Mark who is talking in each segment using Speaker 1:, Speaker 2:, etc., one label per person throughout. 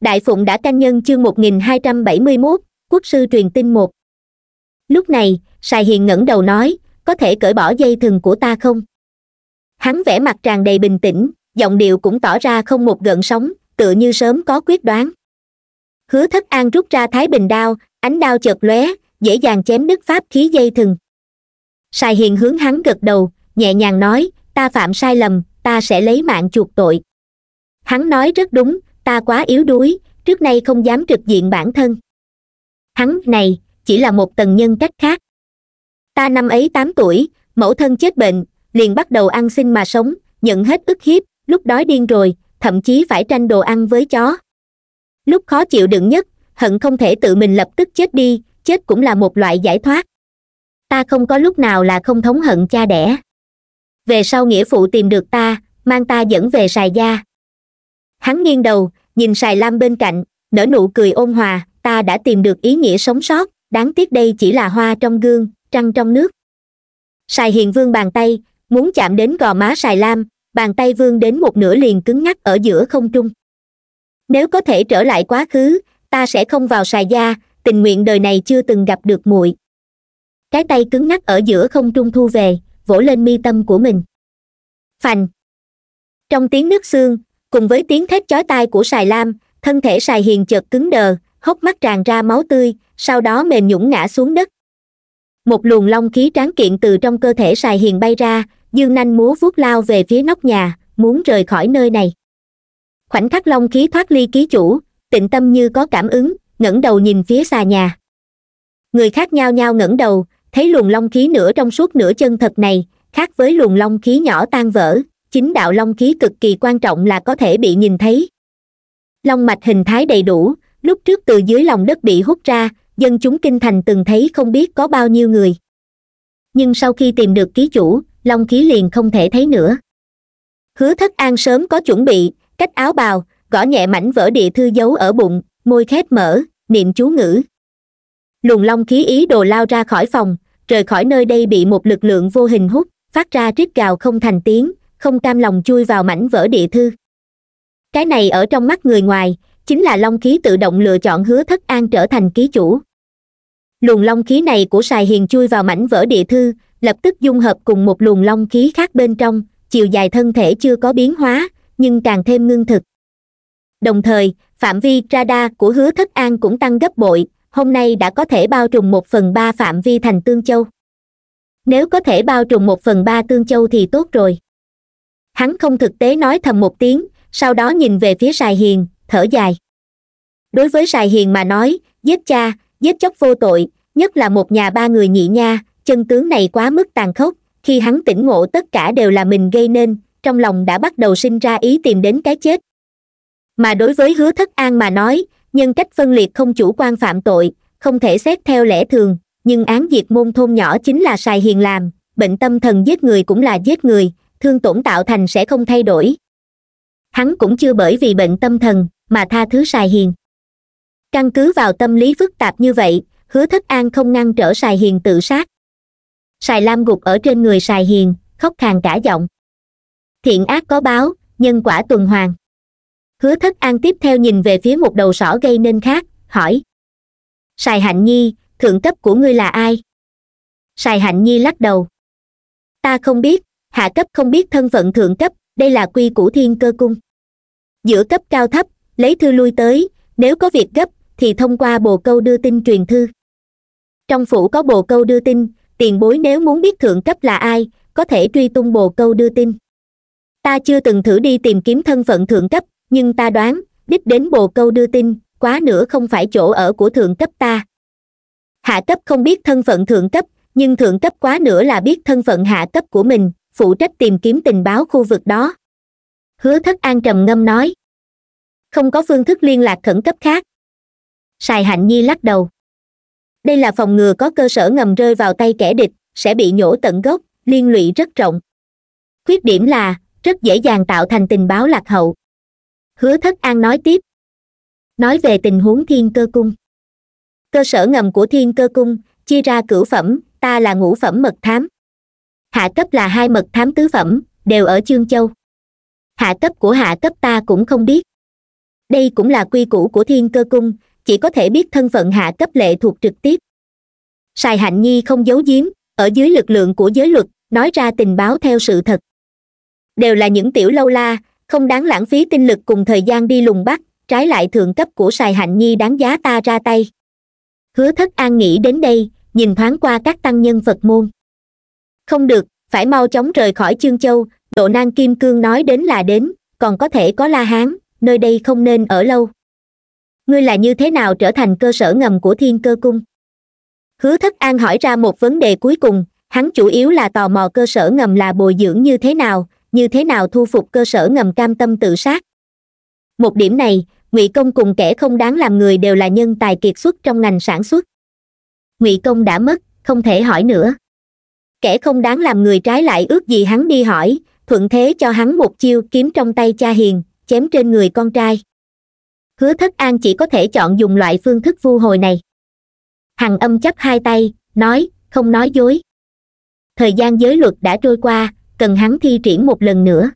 Speaker 1: đại phụng đã canh nhân chương 1271, quốc sư truyền tin một lúc này sài hiền ngẩng đầu nói có thể cởi bỏ dây thừng của ta không hắn vẽ mặt tràn đầy bình tĩnh giọng điệu cũng tỏ ra không một gợn sóng tựa như sớm có quyết đoán hứa thất an rút ra thái bình đao ánh đao chợt lóe dễ dàng chém đứt pháp khí dây thừng sài hiền hướng hắn gật đầu nhẹ nhàng nói ta phạm sai lầm ta sẽ lấy mạng chuộc tội hắn nói rất đúng ta quá yếu đuối trước nay không dám trực diện bản thân hắn này chỉ là một tầng nhân cách khác ta năm ấy tám tuổi mẫu thân chết bệnh liền bắt đầu ăn xin mà sống nhận hết ức hiếp lúc đói điên rồi thậm chí phải tranh đồ ăn với chó lúc khó chịu đựng nhất hận không thể tự mình lập tức chết đi chết cũng là một loại giải thoát ta không có lúc nào là không thống hận cha đẻ về sau nghĩa phụ tìm được ta mang ta dẫn về sài gia hắn nghiêng đầu nhìn xài lam bên cạnh nở nụ cười ôn hòa ta đã tìm được ý nghĩa sống sót đáng tiếc đây chỉ là hoa trong gương trăng trong nước sài hiền vương bàn tay muốn chạm đến gò má sài lam bàn tay vương đến một nửa liền cứng ngắc ở giữa không trung nếu có thể trở lại quá khứ ta sẽ không vào sài gia tình nguyện đời này chưa từng gặp được muội cái tay cứng ngắc ở giữa không trung thu về vỗ lên mi tâm của mình phành trong tiếng nước xương cùng với tiếng thét chói tai của sài lam thân thể sài hiền chợt cứng đờ hốc mắt tràn ra máu tươi sau đó mềm nhũng ngã xuống đất một luồng long khí tráng kiện từ trong cơ thể sài hiền bay ra dương nanh múa vuốt lao về phía nóc nhà muốn rời khỏi nơi này khoảnh khắc long khí thoát ly ký chủ tịnh tâm như có cảm ứng ngẩng đầu nhìn phía xà nhà người khác nhao nhao ngẩng đầu thấy luồng long khí nửa trong suốt nửa chân thật này khác với luồng long khí nhỏ tan vỡ chính đạo long khí cực kỳ quan trọng là có thể bị nhìn thấy long mạch hình thái đầy đủ lúc trước từ dưới lòng đất bị hút ra dân chúng kinh thành từng thấy không biết có bao nhiêu người nhưng sau khi tìm được ký chủ long khí liền không thể thấy nữa hứa thất an sớm có chuẩn bị cách áo bào gõ nhẹ mảnh vỡ địa thư giấu ở bụng môi khép mở niệm chú ngữ luồng long khí ý đồ lao ra khỏi phòng rời khỏi nơi đây bị một lực lượng vô hình hút phát ra rít gào không thành tiếng không cam lòng chui vào mảnh vỡ địa thư cái này ở trong mắt người ngoài chính là long khí tự động lựa chọn hứa thất an trở thành ký chủ luồng long khí này của sài hiền chui vào mảnh vỡ địa thư lập tức dung hợp cùng một luồng long khí khác bên trong chiều dài thân thể chưa có biến hóa nhưng càng thêm ngưng thực đồng thời phạm vi radar của hứa thất an cũng tăng gấp bội hôm nay đã có thể bao trùm một phần ba phạm vi thành tương châu nếu có thể bao trùm một phần ba tương châu thì tốt rồi hắn không thực tế nói thầm một tiếng sau đó nhìn về phía sài hiền thở dài đối với sài hiền mà nói giết cha giết chóc vô tội nhất là một nhà ba người nhị nha chân tướng này quá mức tàn khốc khi hắn tỉnh ngộ tất cả đều là mình gây nên trong lòng đã bắt đầu sinh ra ý tìm đến cái chết mà đối với hứa thất an mà nói nhân cách phân liệt không chủ quan phạm tội không thể xét theo lẽ thường nhưng án diệt môn thôn nhỏ chính là sài hiền làm bệnh tâm thần giết người cũng là giết người thương tổn tạo thành sẽ không thay đổi hắn cũng chưa bởi vì bệnh tâm thần mà tha thứ sài hiền căn cứ vào tâm lý phức tạp như vậy hứa thất an không ngăn trở sài hiền tự sát sài lam gục ở trên người sài hiền khóc khàn cả giọng thiện ác có báo nhân quả tuần hoàn hứa thất an tiếp theo nhìn về phía một đầu sỏ gây nên khác hỏi sài hạnh nhi thượng cấp của ngươi là ai sài hạnh nhi lắc đầu ta không biết hạ cấp không biết thân phận thượng cấp đây là quy củ thiên cơ cung giữa cấp cao thấp lấy thư lui tới nếu có việc gấp thì thông qua bồ câu đưa tin truyền thư trong phủ có bồ câu đưa tin tiền bối nếu muốn biết thượng cấp là ai có thể truy tung bồ câu đưa tin ta chưa từng thử đi tìm kiếm thân phận thượng cấp nhưng ta đoán đích đến bồ câu đưa tin quá nữa không phải chỗ ở của thượng cấp ta hạ cấp không biết thân phận thượng cấp nhưng thượng cấp quá nữa là biết thân phận hạ cấp của mình phụ trách tìm kiếm tình báo khu vực đó hứa thất an trầm ngâm nói không có phương thức liên lạc khẩn cấp khác sài hạnh nhi lắc đầu đây là phòng ngừa có cơ sở ngầm rơi vào tay kẻ địch sẽ bị nhổ tận gốc liên lụy rất rộng khuyết điểm là rất dễ dàng tạo thành tình báo lạc hậu hứa thất an nói tiếp nói về tình huống thiên cơ cung cơ sở ngầm của thiên cơ cung chia ra cửu phẩm ta là ngũ phẩm mật thám hạ cấp là hai mật thám tứ phẩm đều ở chương châu hạ cấp của hạ cấp ta cũng không biết đây cũng là quy củ của thiên cơ cung chỉ có thể biết thân phận hạ cấp lệ thuộc trực tiếp sài hạnh nhi không giấu giếm ở dưới lực lượng của giới luật nói ra tình báo theo sự thật đều là những tiểu lâu la không đáng lãng phí tinh lực cùng thời gian đi lùng bắt trái lại thượng cấp của sài hạnh nhi đáng giá ta ra tay hứa thất an nghĩ đến đây nhìn thoáng qua các tăng nhân phật môn không được phải mau chóng rời khỏi chương châu độ nan kim cương nói đến là đến còn có thể có la hán nơi đây không nên ở lâu ngươi là như thế nào trở thành cơ sở ngầm của thiên cơ cung hứa thất an hỏi ra một vấn đề cuối cùng hắn chủ yếu là tò mò cơ sở ngầm là bồi dưỡng như thế nào như thế nào thu phục cơ sở ngầm cam tâm tự sát một điểm này ngụy công cùng kẻ không đáng làm người đều là nhân tài kiệt xuất trong ngành sản xuất ngụy công đã mất không thể hỏi nữa kẻ không đáng làm người trái lại ước gì hắn đi hỏi thuận thế cho hắn một chiêu kiếm trong tay cha hiền chém trên người con trai hứa thất an chỉ có thể chọn dùng loại phương thức vu hồi này hằng âm chấp hai tay nói không nói dối thời gian giới luật đã trôi qua cần hắn thi triển một lần nữa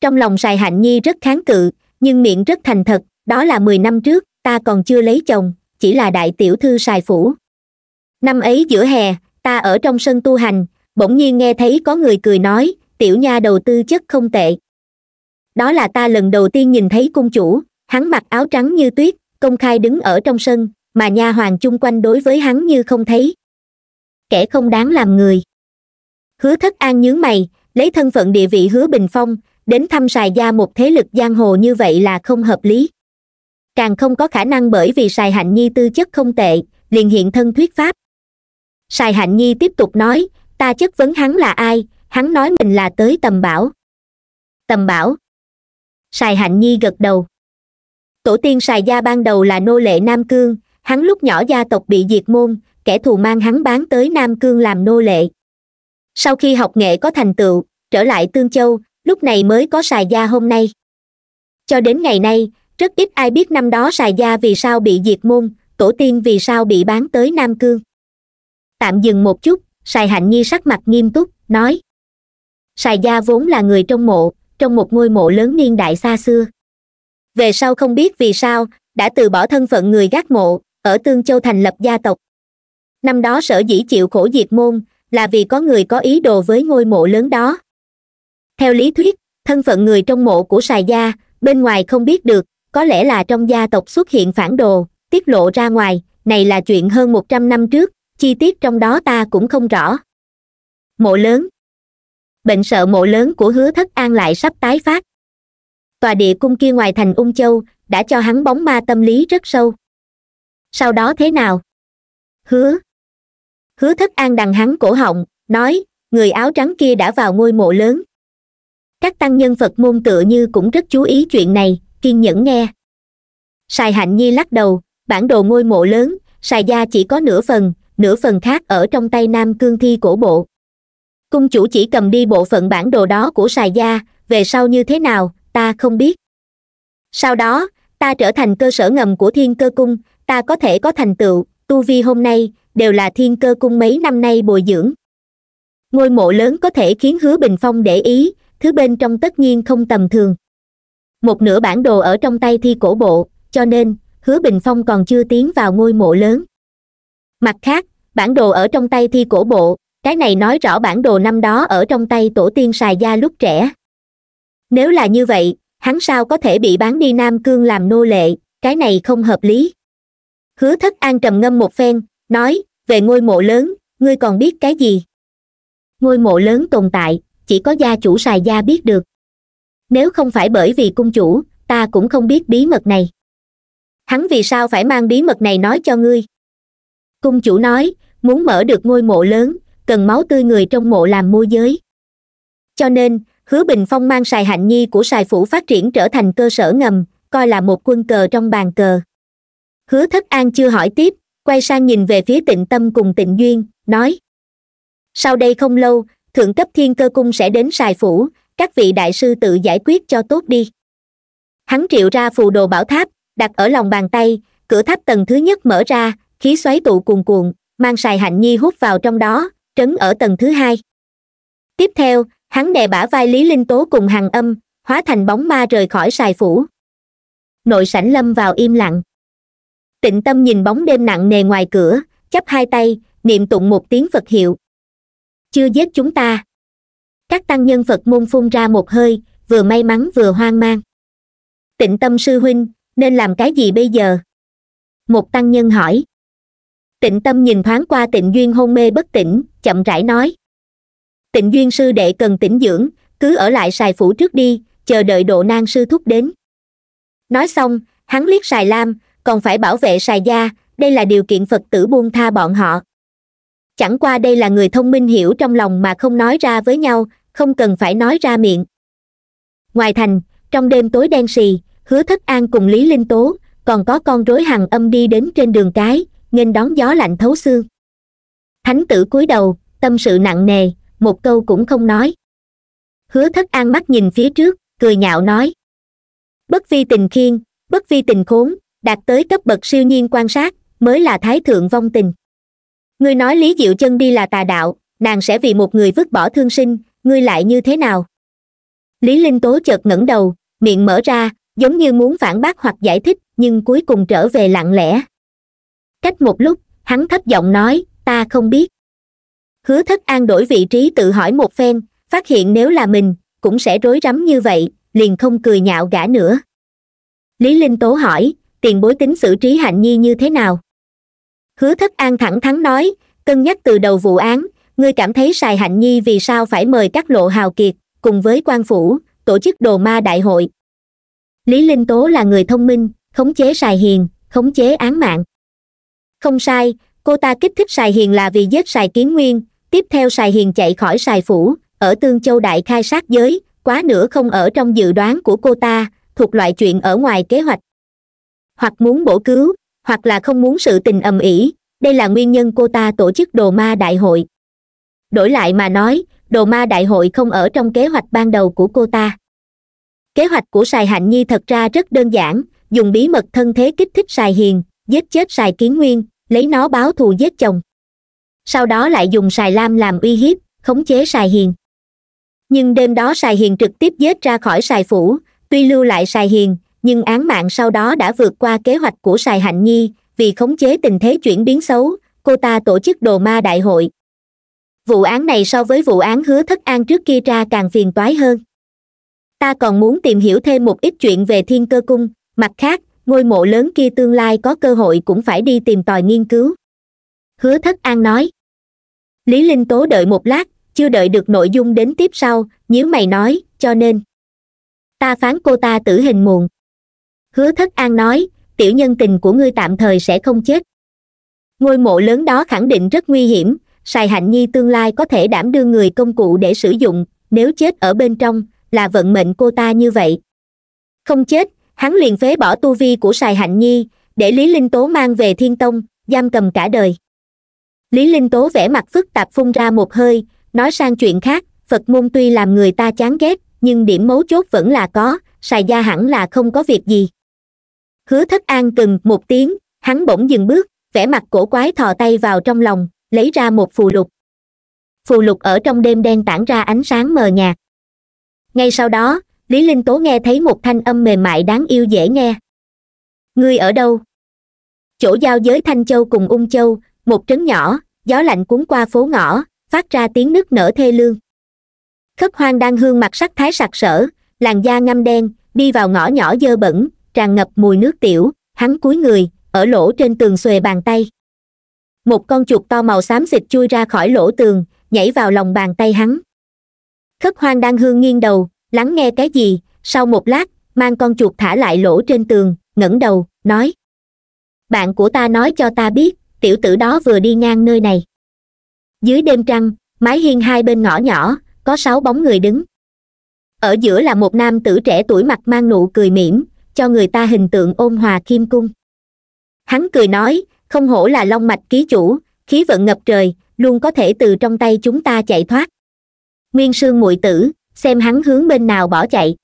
Speaker 1: trong lòng sài hạnh nhi rất kháng cự nhưng miệng rất thành thật đó là mười năm trước ta còn chưa lấy chồng chỉ là đại tiểu thư sài phủ năm ấy giữa hè ta ở trong sân tu hành bỗng nhiên nghe thấy có người cười nói tiểu nha đầu tư chất không tệ đó là ta lần đầu tiên nhìn thấy cung chủ hắn mặc áo trắng như tuyết công khai đứng ở trong sân mà nha hoàng chung quanh đối với hắn như không thấy kẻ không đáng làm người hứa thất an nhướng mày lấy thân phận địa vị hứa bình phong đến thăm sài gia một thế lực giang hồ như vậy là không hợp lý càng không có khả năng bởi vì sài hạnh nhi tư chất không tệ liền hiện thân thuyết pháp sài hạnh nhi tiếp tục nói ta chất vấn hắn là ai hắn nói mình là tới tầm bảo tầm bảo sài hạnh nhi gật đầu tổ tiên sài gia ban đầu là nô lệ nam cương hắn lúc nhỏ gia tộc bị diệt môn kẻ thù mang hắn bán tới nam cương làm nô lệ sau khi học nghệ có thành tựu trở lại tương châu lúc này mới có sài gia hôm nay cho đến ngày nay rất ít ai biết năm đó sài gia vì sao bị diệt môn tổ tiên vì sao bị bán tới nam cương tạm dừng một chút sài hạnh nhi sắc mặt nghiêm túc nói sài gia vốn là người trong mộ trong một ngôi mộ lớn niên đại xa xưa về sau không biết vì sao đã từ bỏ thân phận người gác mộ ở tương châu thành lập gia tộc năm đó sở dĩ chịu khổ diệt môn là vì có người có ý đồ với ngôi mộ lớn đó theo lý thuyết thân phận người trong mộ của sài gia bên ngoài không biết được có lẽ là trong gia tộc xuất hiện phản đồ tiết lộ ra ngoài này là chuyện hơn một trăm năm trước chi tiết trong đó ta cũng không rõ mộ lớn bệnh sợ mộ lớn của hứa thất an lại sắp tái phát tòa địa cung kia ngoài thành ung châu đã cho hắn bóng ma tâm lý rất sâu sau đó thế nào hứa hứa thất an đằng hắn cổ họng nói người áo trắng kia đã vào ngôi mộ lớn các tăng nhân phật môn tựa như cũng rất chú ý chuyện này kiên nhẫn nghe sài hạnh nhi lắc đầu bản đồ ngôi mộ lớn sài gia chỉ có nửa phần nửa phần khác ở trong tay nam cương thi cổ bộ cung chủ chỉ cầm đi bộ phận bản đồ đó của xài gia về sau như thế nào ta không biết sau đó ta trở thành cơ sở ngầm của thiên cơ cung ta có thể có thành tựu tu vi hôm nay đều là thiên cơ cung mấy năm nay bồi dưỡng ngôi mộ lớn có thể khiến hứa bình phong để ý thứ bên trong tất nhiên không tầm thường một nửa bản đồ ở trong tay thi cổ bộ cho nên hứa bình phong còn chưa tiến vào ngôi mộ lớn mặt khác bản đồ ở trong tay thi cổ bộ cái này nói rõ bản đồ năm đó ở trong tay tổ tiên xài gia lúc trẻ nếu là như vậy hắn sao có thể bị bán đi nam cương làm nô lệ cái này không hợp lý hứa thất an trầm ngâm một phen nói về ngôi mộ lớn ngươi còn biết cái gì ngôi mộ lớn tồn tại chỉ có gia chủ xài gia biết được nếu không phải bởi vì cung chủ ta cũng không biết bí mật này hắn vì sao phải mang bí mật này nói cho ngươi cung chủ nói muốn mở được ngôi mộ lớn cần máu tươi người trong mộ làm môi giới cho nên hứa bình phong mang xài hạnh nhi của xài phủ phát triển trở thành cơ sở ngầm coi là một quân cờ trong bàn cờ hứa thất an chưa hỏi tiếp quay sang nhìn về phía tịnh tâm cùng tịnh duyên nói sau đây không lâu thượng cấp thiên cơ cung sẽ đến xài phủ các vị đại sư tự giải quyết cho tốt đi hắn triệu ra phù đồ bảo tháp đặt ở lòng bàn tay cửa tháp tầng thứ nhất mở ra khí xoáy tụ cuồn cuộn mang sài hạnh nhi hút vào trong đó trấn ở tầng thứ hai tiếp theo hắn đè bả vai lý linh tố cùng hàng âm hóa thành bóng ma rời khỏi sài phủ nội sảnh lâm vào im lặng tịnh tâm nhìn bóng đêm nặng nề ngoài cửa chắp hai tay niệm tụng một tiếng phật hiệu chưa giết chúng ta các tăng nhân phật môn phun ra một hơi vừa may mắn vừa hoang mang tịnh tâm sư huynh nên làm cái gì bây giờ một tăng nhân hỏi tịnh tâm nhìn thoáng qua tịnh duyên hôn mê bất tỉnh chậm rãi nói tịnh duyên sư đệ cần tĩnh dưỡng cứ ở lại xài phủ trước đi chờ đợi độ nang sư thúc đến nói xong hắn liếc xài lam còn phải bảo vệ xài gia đây là điều kiện phật tử buông tha bọn họ chẳng qua đây là người thông minh hiểu trong lòng mà không nói ra với nhau không cần phải nói ra miệng ngoài thành trong đêm tối đen sì hứa thất an cùng lý linh tố còn có con rối hằng âm đi đến trên đường cái nghênh đón gió lạnh thấu xương thánh tử cúi đầu tâm sự nặng nề một câu cũng không nói hứa thất an mắt nhìn phía trước cười nhạo nói bất vi tình khiên bất vi tình khốn đạt tới cấp bậc siêu nhiên quan sát mới là thái thượng vong tình ngươi nói lý diệu chân đi là tà đạo nàng sẽ vì một người vứt bỏ thương sinh ngươi lại như thế nào lý linh tố chợt ngẩng đầu miệng mở ra giống như muốn phản bác hoặc giải thích nhưng cuối cùng trở về lặng lẽ cách một lúc hắn thấp giọng nói ta không biết hứa thất an đổi vị trí tự hỏi một phen phát hiện nếu là mình cũng sẽ rối rắm như vậy liền không cười nhạo gã nữa lý linh tố hỏi tiền bối tính xử trí hạnh nhi như thế nào hứa thất an thẳng thắn nói cân nhắc từ đầu vụ án ngươi cảm thấy xài hạnh nhi vì sao phải mời các lộ hào kiệt cùng với quan phủ tổ chức đồ ma đại hội lý linh tố là người thông minh khống chế xài hiền khống chế án mạng không sai cô ta kích thích sài hiền là vì giết sài kiến nguyên tiếp theo sài hiền chạy khỏi sài phủ ở tương châu đại khai sát giới quá nữa không ở trong dự đoán của cô ta thuộc loại chuyện ở ngoài kế hoạch hoặc muốn bổ cứu hoặc là không muốn sự tình ầm ĩ đây là nguyên nhân cô ta tổ chức đồ ma đại hội đổi lại mà nói đồ ma đại hội không ở trong kế hoạch ban đầu của cô ta kế hoạch của sài hạnh nhi thật ra rất đơn giản dùng bí mật thân thế kích thích sài hiền giết chết sài kiến nguyên lấy nó báo thù giết chồng sau đó lại dùng sài lam làm uy hiếp khống chế sài hiền nhưng đêm đó sài hiền trực tiếp giết ra khỏi sài phủ tuy lưu lại sài hiền nhưng án mạng sau đó đã vượt qua kế hoạch của sài hạnh nhi vì khống chế tình thế chuyển biến xấu cô ta tổ chức đồ ma đại hội vụ án này so với vụ án hứa thất an trước kia ra càng phiền toái hơn ta còn muốn tìm hiểu thêm một ít chuyện về thiên cơ cung mặt khác ngôi mộ lớn kia tương lai có cơ hội cũng phải đi tìm tòi nghiên cứu hứa thất an nói lý linh tố đợi một lát chưa đợi được nội dung đến tiếp sau nhíu mày nói cho nên ta phán cô ta tử hình muộn hứa thất an nói tiểu nhân tình của ngươi tạm thời sẽ không chết ngôi mộ lớn đó khẳng định rất nguy hiểm sài hạnh nhi tương lai có thể đảm đương người công cụ để sử dụng nếu chết ở bên trong là vận mệnh cô ta như vậy không chết hắn liền phế bỏ tu vi của sài hạnh nhi để lý linh tố mang về thiên tông giam cầm cả đời lý linh tố vẻ mặt phức tạp phun ra một hơi nói sang chuyện khác phật môn tuy làm người ta chán ghét nhưng điểm mấu chốt vẫn là có sài gia hẳn là không có việc gì hứa thất an từng một tiếng hắn bỗng dừng bước vẻ mặt cổ quái thò tay vào trong lòng lấy ra một phù lục phù lục ở trong đêm đen tản ra ánh sáng mờ nhạt ngay sau đó lý linh tố nghe thấy một thanh âm mềm mại đáng yêu dễ nghe ngươi ở đâu chỗ giao giới thanh châu cùng ung châu một trấn nhỏ gió lạnh cuốn qua phố ngõ phát ra tiếng nước nở thê lương khất hoang đang hương mặt sắc thái sặc sỡ làn da ngăm đen đi vào ngõ nhỏ dơ bẩn tràn ngập mùi nước tiểu hắn cúi người ở lỗ trên tường xuề bàn tay một con chuột to màu xám xịt chui ra khỏi lỗ tường nhảy vào lòng bàn tay hắn khất hoang đang hương nghiêng đầu lắng nghe cái gì sau một lát mang con chuột thả lại lỗ trên tường ngẩng đầu nói bạn của ta nói cho ta biết tiểu tử đó vừa đi ngang nơi này dưới đêm trăng mái hiên hai bên ngõ nhỏ có sáu bóng người đứng ở giữa là một nam tử trẻ tuổi mặt mang nụ cười mỉm cho người ta hình tượng ôn hòa kim cung hắn cười nói không hổ là long mạch ký chủ khí vận ngập trời luôn có thể từ trong tay chúng ta chạy thoát nguyên sương muội tử xem hắn hướng bên nào bỏ chạy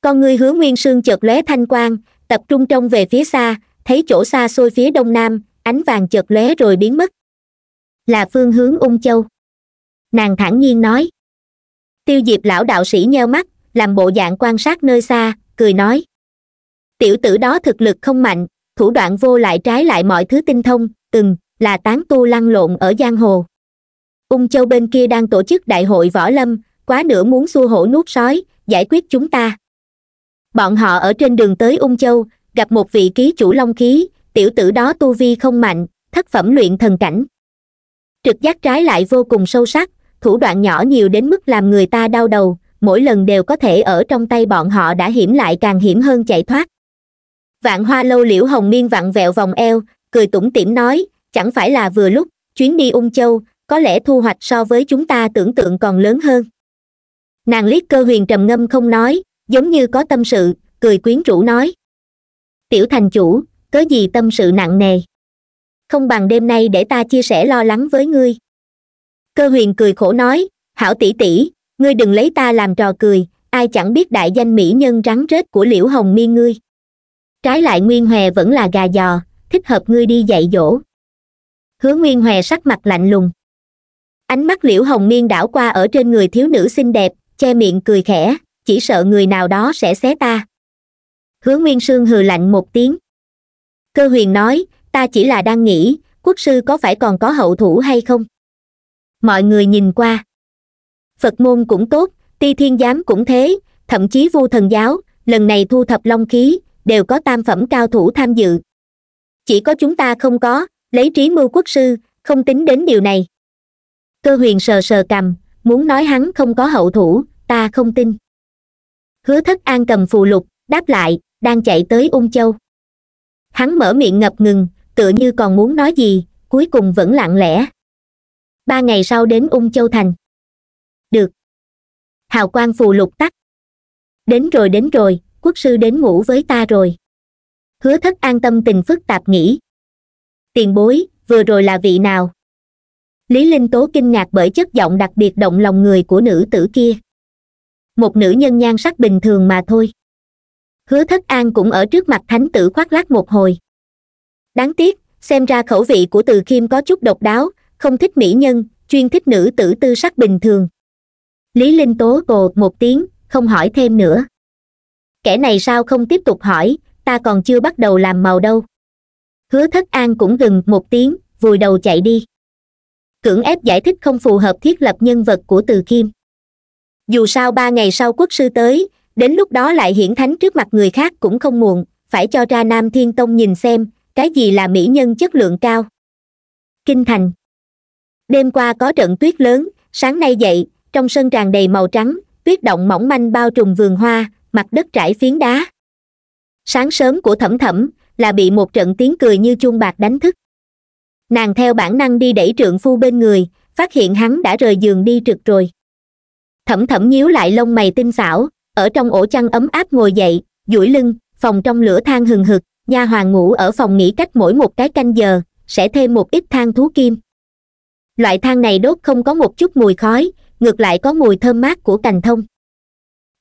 Speaker 1: con ngươi hứa nguyên sương chợt lóe thanh quang tập trung trông về phía xa thấy chỗ xa xôi phía đông nam ánh vàng chợt lóe rồi biến mất là phương hướng ung châu nàng thản nhiên nói tiêu diệp lão đạo sĩ nheo mắt làm bộ dạng quan sát nơi xa cười nói tiểu tử đó thực lực không mạnh thủ đoạn vô lại trái lại mọi thứ tinh thông từng là tán tu lăn lộn ở giang hồ ung châu bên kia đang tổ chức đại hội võ lâm quá nữa muốn xua hổ nuốt sói giải quyết chúng ta bọn họ ở trên đường tới ung châu gặp một vị ký chủ long khí tiểu tử đó tu vi không mạnh thất phẩm luyện thần cảnh trực giác trái lại vô cùng sâu sắc thủ đoạn nhỏ nhiều đến mức làm người ta đau đầu mỗi lần đều có thể ở trong tay bọn họ đã hiểm lại càng hiểm hơn chạy thoát vạn hoa lâu liễu hồng miên vặn vẹo vòng eo cười tủm tỉm nói chẳng phải là vừa lúc chuyến đi ung châu có lẽ thu hoạch so với chúng ta tưởng tượng còn lớn hơn nàng liếc cơ huyền trầm ngâm không nói giống như có tâm sự cười quyến rũ nói tiểu thành chủ cớ gì tâm sự nặng nề không bằng đêm nay để ta chia sẻ lo lắng với ngươi cơ huyền cười khổ nói hảo tỷ tỷ ngươi đừng lấy ta làm trò cười ai chẳng biết đại danh mỹ nhân rắn rết của liễu hồng miên ngươi trái lại nguyên hòe vẫn là gà giò thích hợp ngươi đi dạy dỗ hứa nguyên hòe sắc mặt lạnh lùng ánh mắt liễu hồng miên đảo qua ở trên người thiếu nữ xinh đẹp che miệng cười khẽ chỉ sợ người nào đó sẽ xé ta hướng nguyên sương hừ lạnh một tiếng cơ huyền nói ta chỉ là đang nghĩ quốc sư có phải còn có hậu thủ hay không mọi người nhìn qua phật môn cũng tốt ti thiên giám cũng thế thậm chí vu thần giáo lần này thu thập long khí đều có tam phẩm cao thủ tham dự chỉ có chúng ta không có lấy trí mưu quốc sư không tính đến điều này cơ huyền sờ sờ cầm muốn nói hắn không có hậu thủ ta không tin hứa thất an cầm phù lục đáp lại đang chạy tới ung châu hắn mở miệng ngập ngừng tựa như còn muốn nói gì cuối cùng vẫn lặng lẽ ba ngày sau đến ung châu thành được hào quang phù lục tắt đến rồi đến rồi quốc sư đến ngủ với ta rồi hứa thất an tâm tình phức tạp nghĩ tiền bối vừa rồi là vị nào lý linh tố kinh ngạc bởi chất giọng đặc biệt động lòng người của nữ tử kia một nữ nhân nhan sắc bình thường mà thôi hứa thất an cũng ở trước mặt thánh tử khoác lác một hồi đáng tiếc xem ra khẩu vị của từ khiêm có chút độc đáo không thích mỹ nhân chuyên thích nữ tử tư sắc bình thường lý linh tố cồ một tiếng không hỏi thêm nữa kẻ này sao không tiếp tục hỏi ta còn chưa bắt đầu làm màu đâu hứa thất an cũng gừng một tiếng vùi đầu chạy đi cưỡng ép giải thích không phù hợp thiết lập nhân vật của từ khiêm dù sao ba ngày sau quốc sư tới đến lúc đó lại hiển thánh trước mặt người khác cũng không muộn phải cho ra nam thiên tông nhìn xem cái gì là mỹ nhân chất lượng cao kinh thành đêm qua có trận tuyết lớn sáng nay dậy trong sân tràn đầy màu trắng tuyết động mỏng manh bao trùm vườn hoa mặt đất trải phiến đá sáng sớm của thẩm thẩm là bị một trận tiếng cười như chuông bạc đánh thức nàng theo bản năng đi đẩy trượng phu bên người phát hiện hắn đã rời giường đi trực rồi thẩm thẩm nhíu lại lông mày tinh xảo ở trong ổ chăn ấm áp ngồi dậy duỗi lưng phòng trong lửa than hừng hực nha hoàng ngủ ở phòng nghỉ cách mỗi một cái canh giờ sẽ thêm một ít than thú kim loại than này đốt không có một chút mùi khói ngược lại có mùi thơm mát của cành thông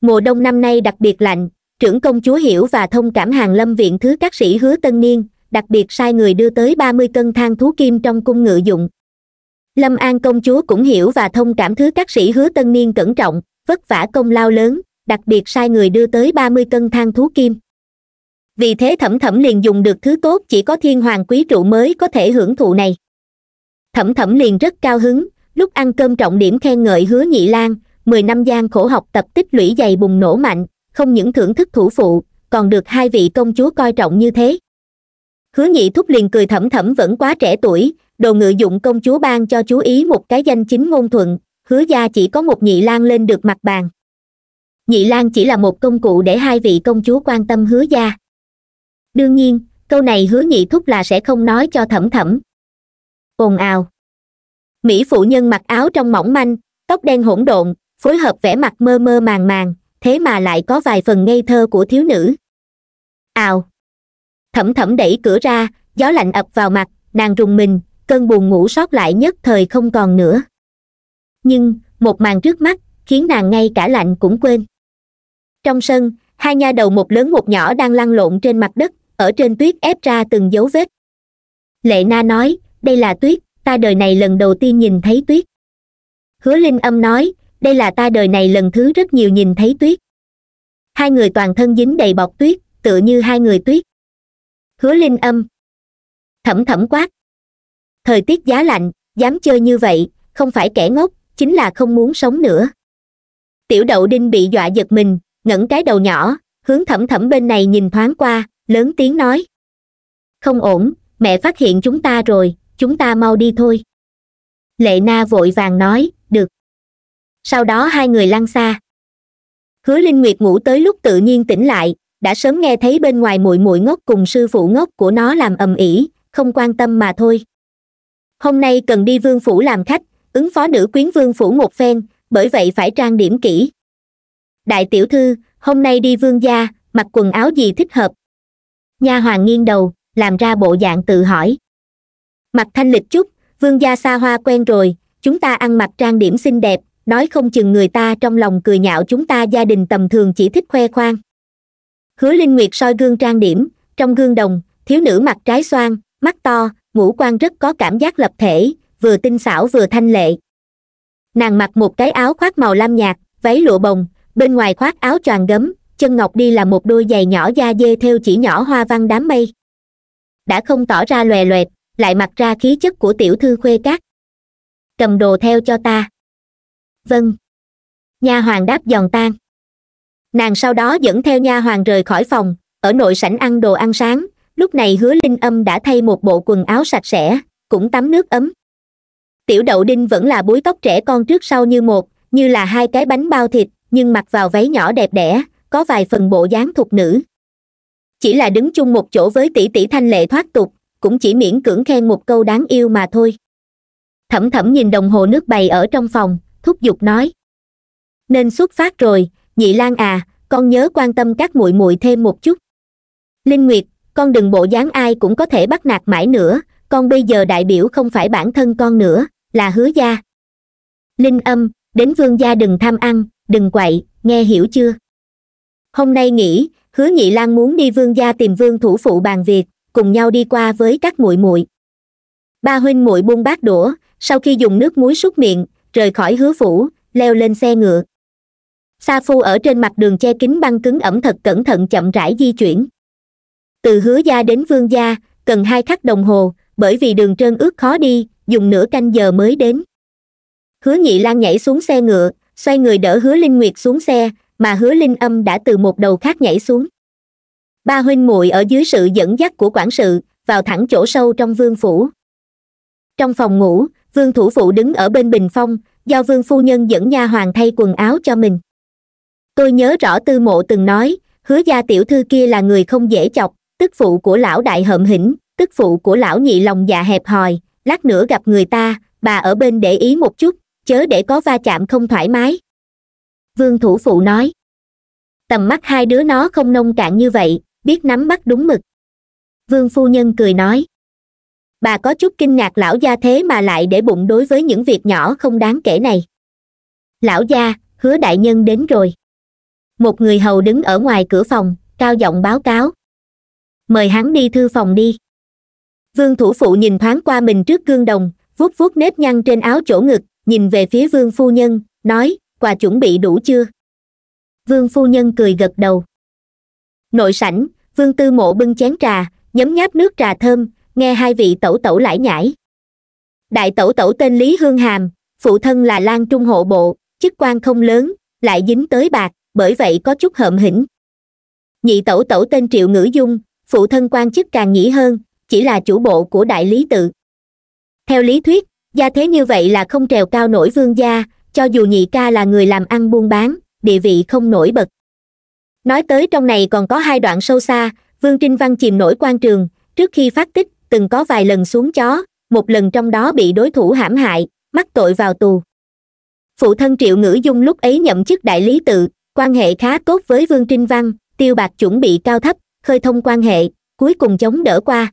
Speaker 1: mùa đông năm nay đặc biệt lạnh trưởng công chúa hiểu và thông cảm hàng lâm viện thứ các sĩ hứa tân niên đặc biệt sai người đưa tới ba mươi cân than thú kim trong cung ngự dụng lâm an công chúa cũng hiểu và thông cảm thứ các sĩ hứa tân niên cẩn trọng vất vả công lao lớn đặc biệt sai người đưa tới ba mươi cân than thú kim vì thế thẩm thẩm liền dùng được thứ tốt chỉ có thiên hoàng quý trụ mới có thể hưởng thụ này thẩm thẩm liền rất cao hứng lúc ăn cơm trọng điểm khen ngợi hứa nhị lan mười năm gian khổ học tập tích lũy dày bùng nổ mạnh không những thưởng thức thủ phụ còn được hai vị công chúa coi trọng như thế hứa nhị thúc liền cười thẩm thẩm vẫn quá trẻ tuổi đồ ngự dụng công chúa ban cho chú ý một cái danh chính ngôn thuận hứa gia chỉ có một nhị lan lên được mặt bàn nhị lan chỉ là một công cụ để hai vị công chúa quan tâm hứa gia đương nhiên câu này hứa nhị thúc là sẽ không nói cho thẩm thẩm ồn ào mỹ phụ nhân mặc áo trong mỏng manh tóc đen hỗn độn phối hợp vẻ mặt mơ mơ màng màng thế mà lại có vài phần ngây thơ của thiếu nữ ào thẩm thẩm đẩy cửa ra gió lạnh ập vào mặt nàng rùng mình cơn buồn ngủ sót lại nhất thời không còn nữa nhưng một màn trước mắt khiến nàng ngay cả lạnh cũng quên trong sân hai nha đầu một lớn một nhỏ đang lăn lộn trên mặt đất ở trên tuyết ép ra từng dấu vết lệ na nói đây là tuyết ta đời này lần đầu tiên nhìn thấy tuyết hứa linh âm nói đây là ta đời này lần thứ rất nhiều nhìn thấy tuyết hai người toàn thân dính đầy bọc tuyết tựa như hai người tuyết hứa linh âm thẩm thẩm quát thời tiết giá lạnh dám chơi như vậy không phải kẻ ngốc chính là không muốn sống nữa tiểu đậu đinh bị dọa giật mình ngẩng cái đầu nhỏ hướng thẩm thẩm bên này nhìn thoáng qua lớn tiếng nói không ổn mẹ phát hiện chúng ta rồi chúng ta mau đi thôi lệ na vội vàng nói được sau đó hai người lăn xa hứa linh nguyệt ngủ tới lúc tự nhiên tỉnh lại đã sớm nghe thấy bên ngoài muội muội ngốc cùng sư phụ ngốc của nó làm ầm ĩ không quan tâm mà thôi hôm nay cần đi vương phủ làm khách ứng phó nữ quyến vương phủ một phen bởi vậy phải trang điểm kỹ đại tiểu thư hôm nay đi vương gia mặc quần áo gì thích hợp nha hoàng nghiêng đầu làm ra bộ dạng tự hỏi Mặc thanh lịch chút vương gia xa hoa quen rồi chúng ta ăn mặc trang điểm xinh đẹp nói không chừng người ta trong lòng cười nhạo chúng ta gia đình tầm thường chỉ thích khoe khoang hứa linh nguyệt soi gương trang điểm trong gương đồng thiếu nữ mặt trái xoan mắt to ngũ quan rất có cảm giác lập thể vừa tinh xảo vừa thanh lệ nàng mặc một cái áo khoác màu lam nhạt váy lụa bồng bên ngoài khoác áo choàng gấm chân ngọc đi là một đôi giày nhỏ da dê theo chỉ nhỏ hoa văn đám mây đã không tỏ ra lòe loẹt lại mặc ra khí chất của tiểu thư khuê cát cầm đồ theo cho ta vâng nha hoàng đáp giòn tan nàng sau đó dẫn theo nha hoàng rời khỏi phòng ở nội sảnh ăn đồ ăn sáng lúc này hứa linh âm đã thay một bộ quần áo sạch sẽ cũng tắm nước ấm tiểu đậu đinh vẫn là búi tóc trẻ con trước sau như một như là hai cái bánh bao thịt nhưng mặc vào váy nhỏ đẹp đẽ có vài phần bộ dáng thục nữ chỉ là đứng chung một chỗ với tỷ tỷ thanh lệ thoát tục cũng chỉ miễn cưỡng khen một câu đáng yêu mà thôi thẩm thẩm nhìn đồng hồ nước bày ở trong phòng thúc giục nói nên xuất phát rồi nhị lan à con nhớ quan tâm các muội muội thêm một chút linh nguyệt con đừng bộ dáng ai cũng có thể bắt nạt mãi nữa con bây giờ đại biểu không phải bản thân con nữa là hứa gia linh âm đến vương gia đừng tham ăn đừng quậy nghe hiểu chưa hôm nay nghỉ hứa nhị lan muốn đi vương gia tìm vương thủ phụ bàn việc cùng nhau đi qua với các muội muội ba huynh muội buông bát đũa sau khi dùng nước muối súc miệng rời khỏi hứa phủ leo lên xe ngựa sa phu ở trên mặt đường che kính băng cứng ẩm thật cẩn thận chậm rãi di chuyển từ hứa gia đến vương gia cần hai khắc đồng hồ bởi vì đường trơn ướt khó đi dùng nửa canh giờ mới đến hứa nhị lan nhảy xuống xe ngựa xoay người đỡ hứa linh nguyệt xuống xe mà hứa linh âm đã từ một đầu khác nhảy xuống ba huynh muội ở dưới sự dẫn dắt của quản sự vào thẳng chỗ sâu trong vương phủ trong phòng ngủ vương thủ phụ đứng ở bên bình phong do vương phu nhân dẫn nha hoàng thay quần áo cho mình tôi nhớ rõ tư mộ từng nói hứa gia tiểu thư kia là người không dễ chọc tức phụ của lão đại hậm hỉnh tức phụ của lão nhị lòng già hẹp hòi lát nữa gặp người ta bà ở bên để ý một chút chớ để có va chạm không thoải mái vương thủ phụ nói tầm mắt hai đứa nó không nông cạn như vậy biết nắm bắt đúng mực vương phu nhân cười nói bà có chút kinh ngạc lão gia thế mà lại để bụng đối với những việc nhỏ không đáng kể này lão gia hứa đại nhân đến rồi một người hầu đứng ở ngoài cửa phòng cao giọng báo cáo mời hắn đi thư phòng đi vương thủ phụ nhìn thoáng qua mình trước gương đồng vuốt vuốt nếp nhăn trên áo chỗ ngực nhìn về phía vương phu nhân nói quà chuẩn bị đủ chưa vương phu nhân cười gật đầu nội sảnh vương tư mộ bưng chén trà nhấm nháp nước trà thơm nghe hai vị tẩu tẩu lải nhải đại tẩu tẩu tên lý hương hàm phụ thân là lan trung hộ bộ chức quan không lớn lại dính tới bạc bởi vậy có chút hợm hỉnh nhị tẩu tẩu tên triệu ngữ dung phụ thân quan chức càng nghĩ hơn chỉ là chủ bộ của đại lý tự theo lý thuyết gia thế như vậy là không trèo cao nổi vương gia cho dù nhị ca là người làm ăn buôn bán địa vị không nổi bật nói tới trong này còn có hai đoạn sâu xa vương trinh văn chìm nổi quan trường trước khi phát tích từng có vài lần xuống chó một lần trong đó bị đối thủ hãm hại mắc tội vào tù phụ thân triệu ngữ dung lúc ấy nhậm chức đại lý tự quan hệ khá tốt với vương trinh văn tiêu bạc chuẩn bị cao thấp khơi thông quan hệ cuối cùng chống đỡ qua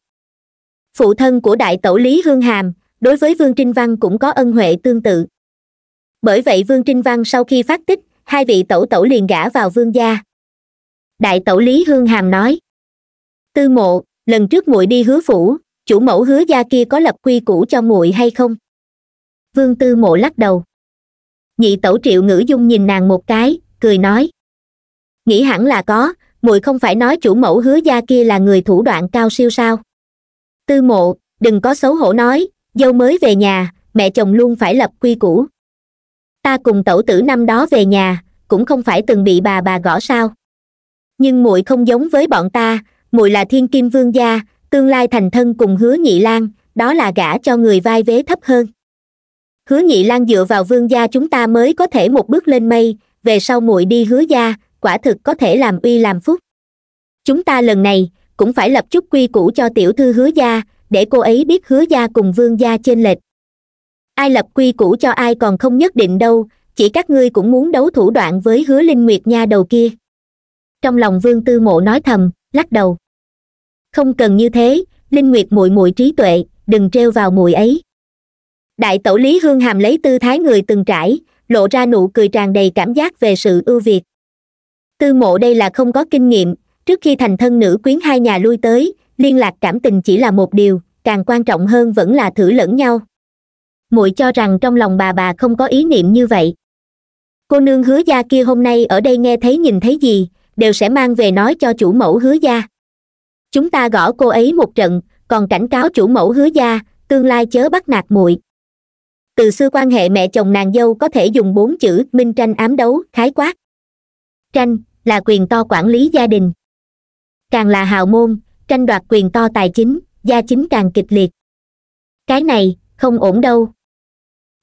Speaker 1: phụ thân của đại tẩu lý hương hàm đối với vương trinh văn cũng có ân huệ tương tự bởi vậy vương trinh văn sau khi phát tích hai vị tẩu tẩu liền gả vào vương gia đại tẩu lý hương hàm nói tư mộ lần trước muội đi hứa phủ chủ mẫu hứa gia kia có lập quy củ cho muội hay không vương tư mộ lắc đầu nhị tẩu triệu ngữ dung nhìn nàng một cái cười nói nghĩ hẳn là có muội không phải nói chủ mẫu hứa gia kia là người thủ đoạn cao siêu sao tư mộ đừng có xấu hổ nói dâu mới về nhà mẹ chồng luôn phải lập quy củ ta cùng tẩu tử năm đó về nhà cũng không phải từng bị bà bà gõ sao nhưng muội không giống với bọn ta muội là thiên kim vương gia tương lai thành thân cùng hứa nhị lan đó là gả cho người vai vế thấp hơn hứa nhị lan dựa vào vương gia chúng ta mới có thể một bước lên mây về sau muội đi hứa gia quả thực có thể làm uy làm phúc chúng ta lần này cũng phải lập chút quy củ cho tiểu thư hứa gia để cô ấy biết hứa gia cùng vương gia trên lệch ai lập quy củ cho ai còn không nhất định đâu chỉ các ngươi cũng muốn đấu thủ đoạn với hứa linh nguyệt nha đầu kia trong lòng vương tư mộ nói thầm lắc đầu không cần như thế linh nguyệt muội muội trí tuệ đừng treo vào muội ấy đại tẩu lý hương hàm lấy tư thái người từng trải lộ ra nụ cười tràn đầy cảm giác về sự ưu việt tư mộ đây là không có kinh nghiệm trước khi thành thân nữ quyến hai nhà lui tới liên lạc cảm tình chỉ là một điều càng quan trọng hơn vẫn là thử lẫn nhau muội cho rằng trong lòng bà bà không có ý niệm như vậy cô nương hứa gia kia hôm nay ở đây nghe thấy nhìn thấy gì đều sẽ mang về nói cho chủ mẫu hứa gia chúng ta gõ cô ấy một trận còn cảnh cáo chủ mẫu hứa gia tương lai chớ bắt nạt muội từ xưa quan hệ mẹ chồng nàng dâu có thể dùng bốn chữ minh tranh ám đấu khái quát tranh là quyền to quản lý gia đình càng là hào môn tranh đoạt quyền to tài chính gia chính càng kịch liệt cái này không ổn đâu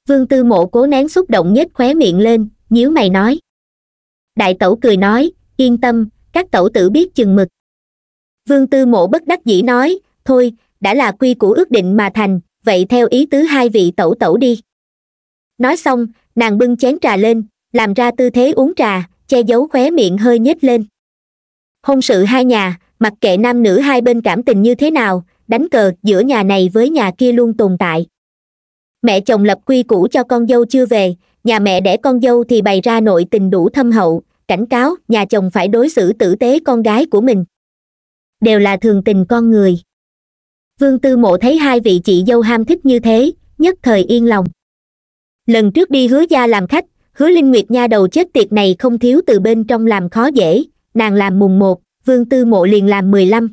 Speaker 1: vương tư mộ cố nén xúc động nhếch khóe miệng lên nhíu mày nói đại tẩu cười nói yên tâm các tẩu tử biết chừng mực vương tư mộ bất đắc dĩ nói thôi đã là quy củ ước định mà thành vậy theo ý tứ hai vị tẩu tẩu đi nói xong nàng bưng chén trà lên làm ra tư thế uống trà che giấu khóe miệng hơi nhếch lên hôn sự hai nhà mặc kệ nam nữ hai bên cảm tình như thế nào đánh cờ giữa nhà này với nhà kia luôn tồn tại mẹ chồng lập quy củ cho con dâu chưa về nhà mẹ đẻ con dâu thì bày ra nội tình đủ thâm hậu cảnh cáo nhà chồng phải đối xử tử tế con gái của mình đều là thường tình con người vương tư mộ thấy hai vị chị dâu ham thích như thế nhất thời yên lòng lần trước đi hứa gia làm khách hứa linh nguyệt nha đầu chết tiệt này không thiếu từ bên trong làm khó dễ nàng làm mùng một vương tư mộ liền làm mười lăm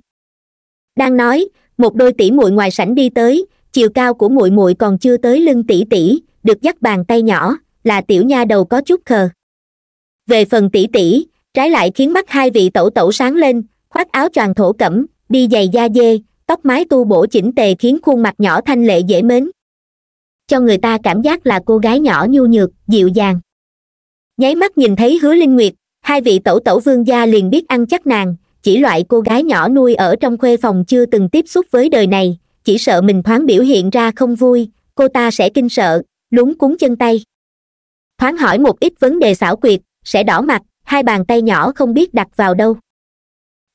Speaker 1: đang nói một đôi tỷ muội ngoài sảnh đi tới chiều cao của muội muội còn chưa tới lưng tỷ tỷ được dắt bàn tay nhỏ là tiểu nha đầu có chút khờ về phần tỷ tỷ trái lại khiến mắt hai vị tẩu tẩu sáng lên khoác áo choàng thổ cẩm đi giày da dê tóc mái tu bổ chỉnh tề khiến khuôn mặt nhỏ thanh lệ dễ mến cho người ta cảm giác là cô gái nhỏ nhu nhược dịu dàng nháy mắt nhìn thấy hứa linh nguyệt hai vị tẩu tẩu vương gia liền biết ăn chắc nàng chỉ loại cô gái nhỏ nuôi ở trong khuê phòng chưa từng tiếp xúc với đời này chỉ sợ mình thoáng biểu hiện ra không vui cô ta sẽ kinh sợ lúng cúng chân tay thoáng hỏi một ít vấn đề xảo quyệt sẽ đỏ mặt hai bàn tay nhỏ không biết đặt vào đâu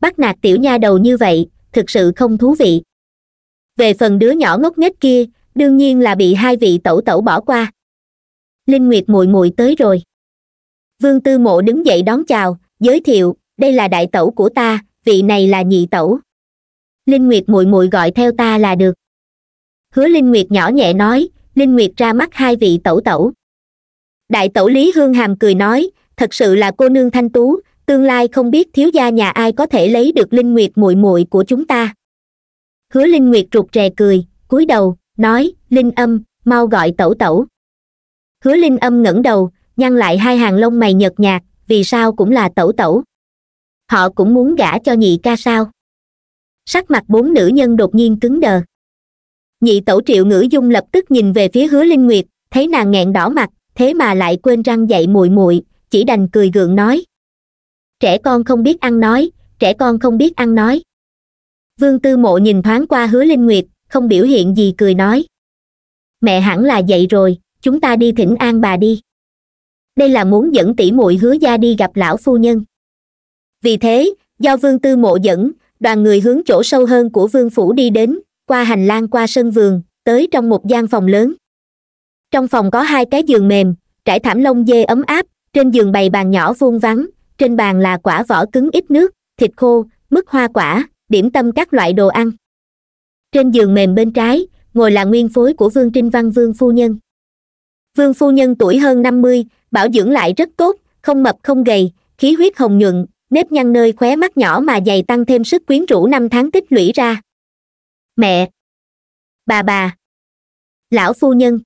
Speaker 1: bắt nạt tiểu nha đầu như vậy thực sự không thú vị về phần đứa nhỏ ngốc nghếch kia đương nhiên là bị hai vị tẩu tẩu bỏ qua linh nguyệt mùi mùi tới rồi vương tư mộ đứng dậy đón chào giới thiệu đây là đại tẩu của ta vị này là nhị tẩu linh nguyệt muội muội gọi theo ta là được hứa linh nguyệt nhỏ nhẹ nói linh nguyệt ra mắt hai vị tẩu tẩu đại tẩu lý hương hàm cười nói thật sự là cô nương thanh tú tương lai không biết thiếu gia nhà ai có thể lấy được linh nguyệt muội muội của chúng ta hứa linh nguyệt rụt rè cười cúi đầu nói linh âm mau gọi tẩu tẩu hứa linh âm ngẩng đầu nhăn lại hai hàng lông mày nhợt nhạt vì sao cũng là tẩu tẩu họ cũng muốn gả cho nhị ca sao sắc mặt bốn nữ nhân đột nhiên cứng đờ nhị tẩu triệu ngữ dung lập tức nhìn về phía hứa linh nguyệt thấy nàng nghẹn đỏ mặt thế mà lại quên răng dậy muội muội chỉ đành cười gượng nói trẻ con không biết ăn nói trẻ con không biết ăn nói vương tư mộ nhìn thoáng qua hứa linh nguyệt không biểu hiện gì cười nói mẹ hẳn là dậy rồi chúng ta đi thỉnh an bà đi đây là muốn dẫn tỷ muội hứa gia đi gặp lão phu nhân vì thế do vương tư mộ dẫn đoàn người hướng chỗ sâu hơn của vương phủ đi đến qua hành lang qua sân vườn tới trong một gian phòng lớn trong phòng có hai cái giường mềm trải thảm lông dê ấm áp trên giường bày bàn nhỏ vuông vắng trên bàn là quả vỏ cứng ít nước thịt khô mứt hoa quả điểm tâm các loại đồ ăn trên giường mềm bên trái ngồi là nguyên phối của vương trinh văn vương phu nhân vương phu nhân tuổi hơn năm mươi bảo dưỡng lại rất tốt không mập không gầy khí huyết hồng nhuận nếp nhăn nơi khóe mắt nhỏ mà dày tăng thêm sức quyến rũ năm tháng tích lũy ra mẹ bà bà lão phu nhân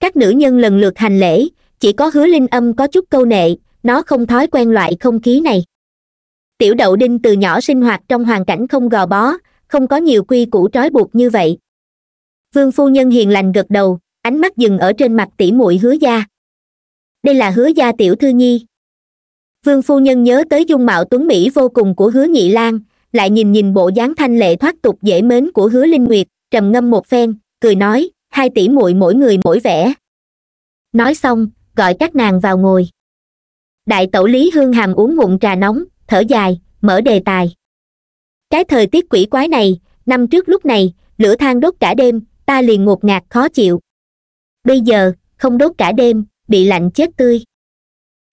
Speaker 1: các nữ nhân lần lượt hành lễ chỉ có hứa linh âm có chút câu nệ nó không thói quen loại không khí này tiểu đậu đinh từ nhỏ sinh hoạt trong hoàn cảnh không gò bó không có nhiều quy củ trói buộc như vậy vương phu nhân hiền lành gật đầu ánh mắt dừng ở trên mặt tỷ muội hứa gia đây là hứa gia tiểu thư nhi vương phu nhân nhớ tới dung mạo tuấn mỹ vô cùng của hứa nhị lan lại nhìn nhìn bộ dáng thanh lệ thoát tục dễ mến của hứa linh nguyệt trầm ngâm một phen cười nói hai tỷ muội mỗi người mỗi vẻ nói xong gọi các nàng vào ngồi đại tẩu lý hương hàm uống ngụm trà nóng thở dài mở đề tài cái thời tiết quỷ quái này năm trước lúc này lửa than đốt cả đêm ta liền ngột ngạt khó chịu bây giờ không đốt cả đêm bị lạnh chết tươi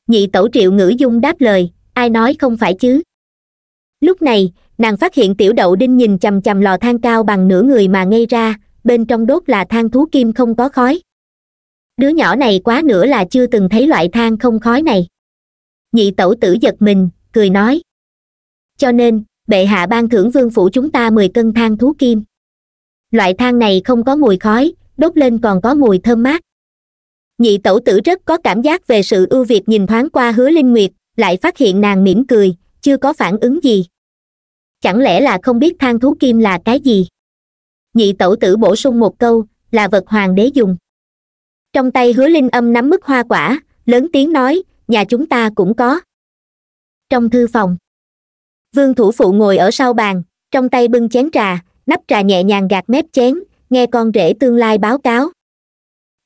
Speaker 1: nhị tẩu triệu ngữ dung đáp lời ai nói không phải chứ lúc này nàng phát hiện tiểu đậu đinh nhìn chầm chầm lò than cao bằng nửa người mà ngay ra bên trong đốt là than thú kim không có khói đứa nhỏ này quá nữa là chưa từng thấy loại than không khói này nhị tẩu tử giật mình cười nói cho nên bệ hạ ban thưởng vương phủ chúng ta mười cân than thú kim loại than này không có mùi khói đốt lên còn có mùi thơm mát nhị tẩu tử rất có cảm giác về sự ưu việt nhìn thoáng qua hứa linh nguyệt lại phát hiện nàng mỉm cười chưa có phản ứng gì chẳng lẽ là không biết than thú kim là cái gì nhị tẩu tử bổ sung một câu là vật hoàng đế dùng trong tay hứa linh âm nắm mức hoa quả lớn tiếng nói nhà chúng ta cũng có trong thư phòng vương thủ phụ ngồi ở sau bàn trong tay bưng chén trà nắp trà nhẹ nhàng gạt mép chén nghe con rể tương lai báo cáo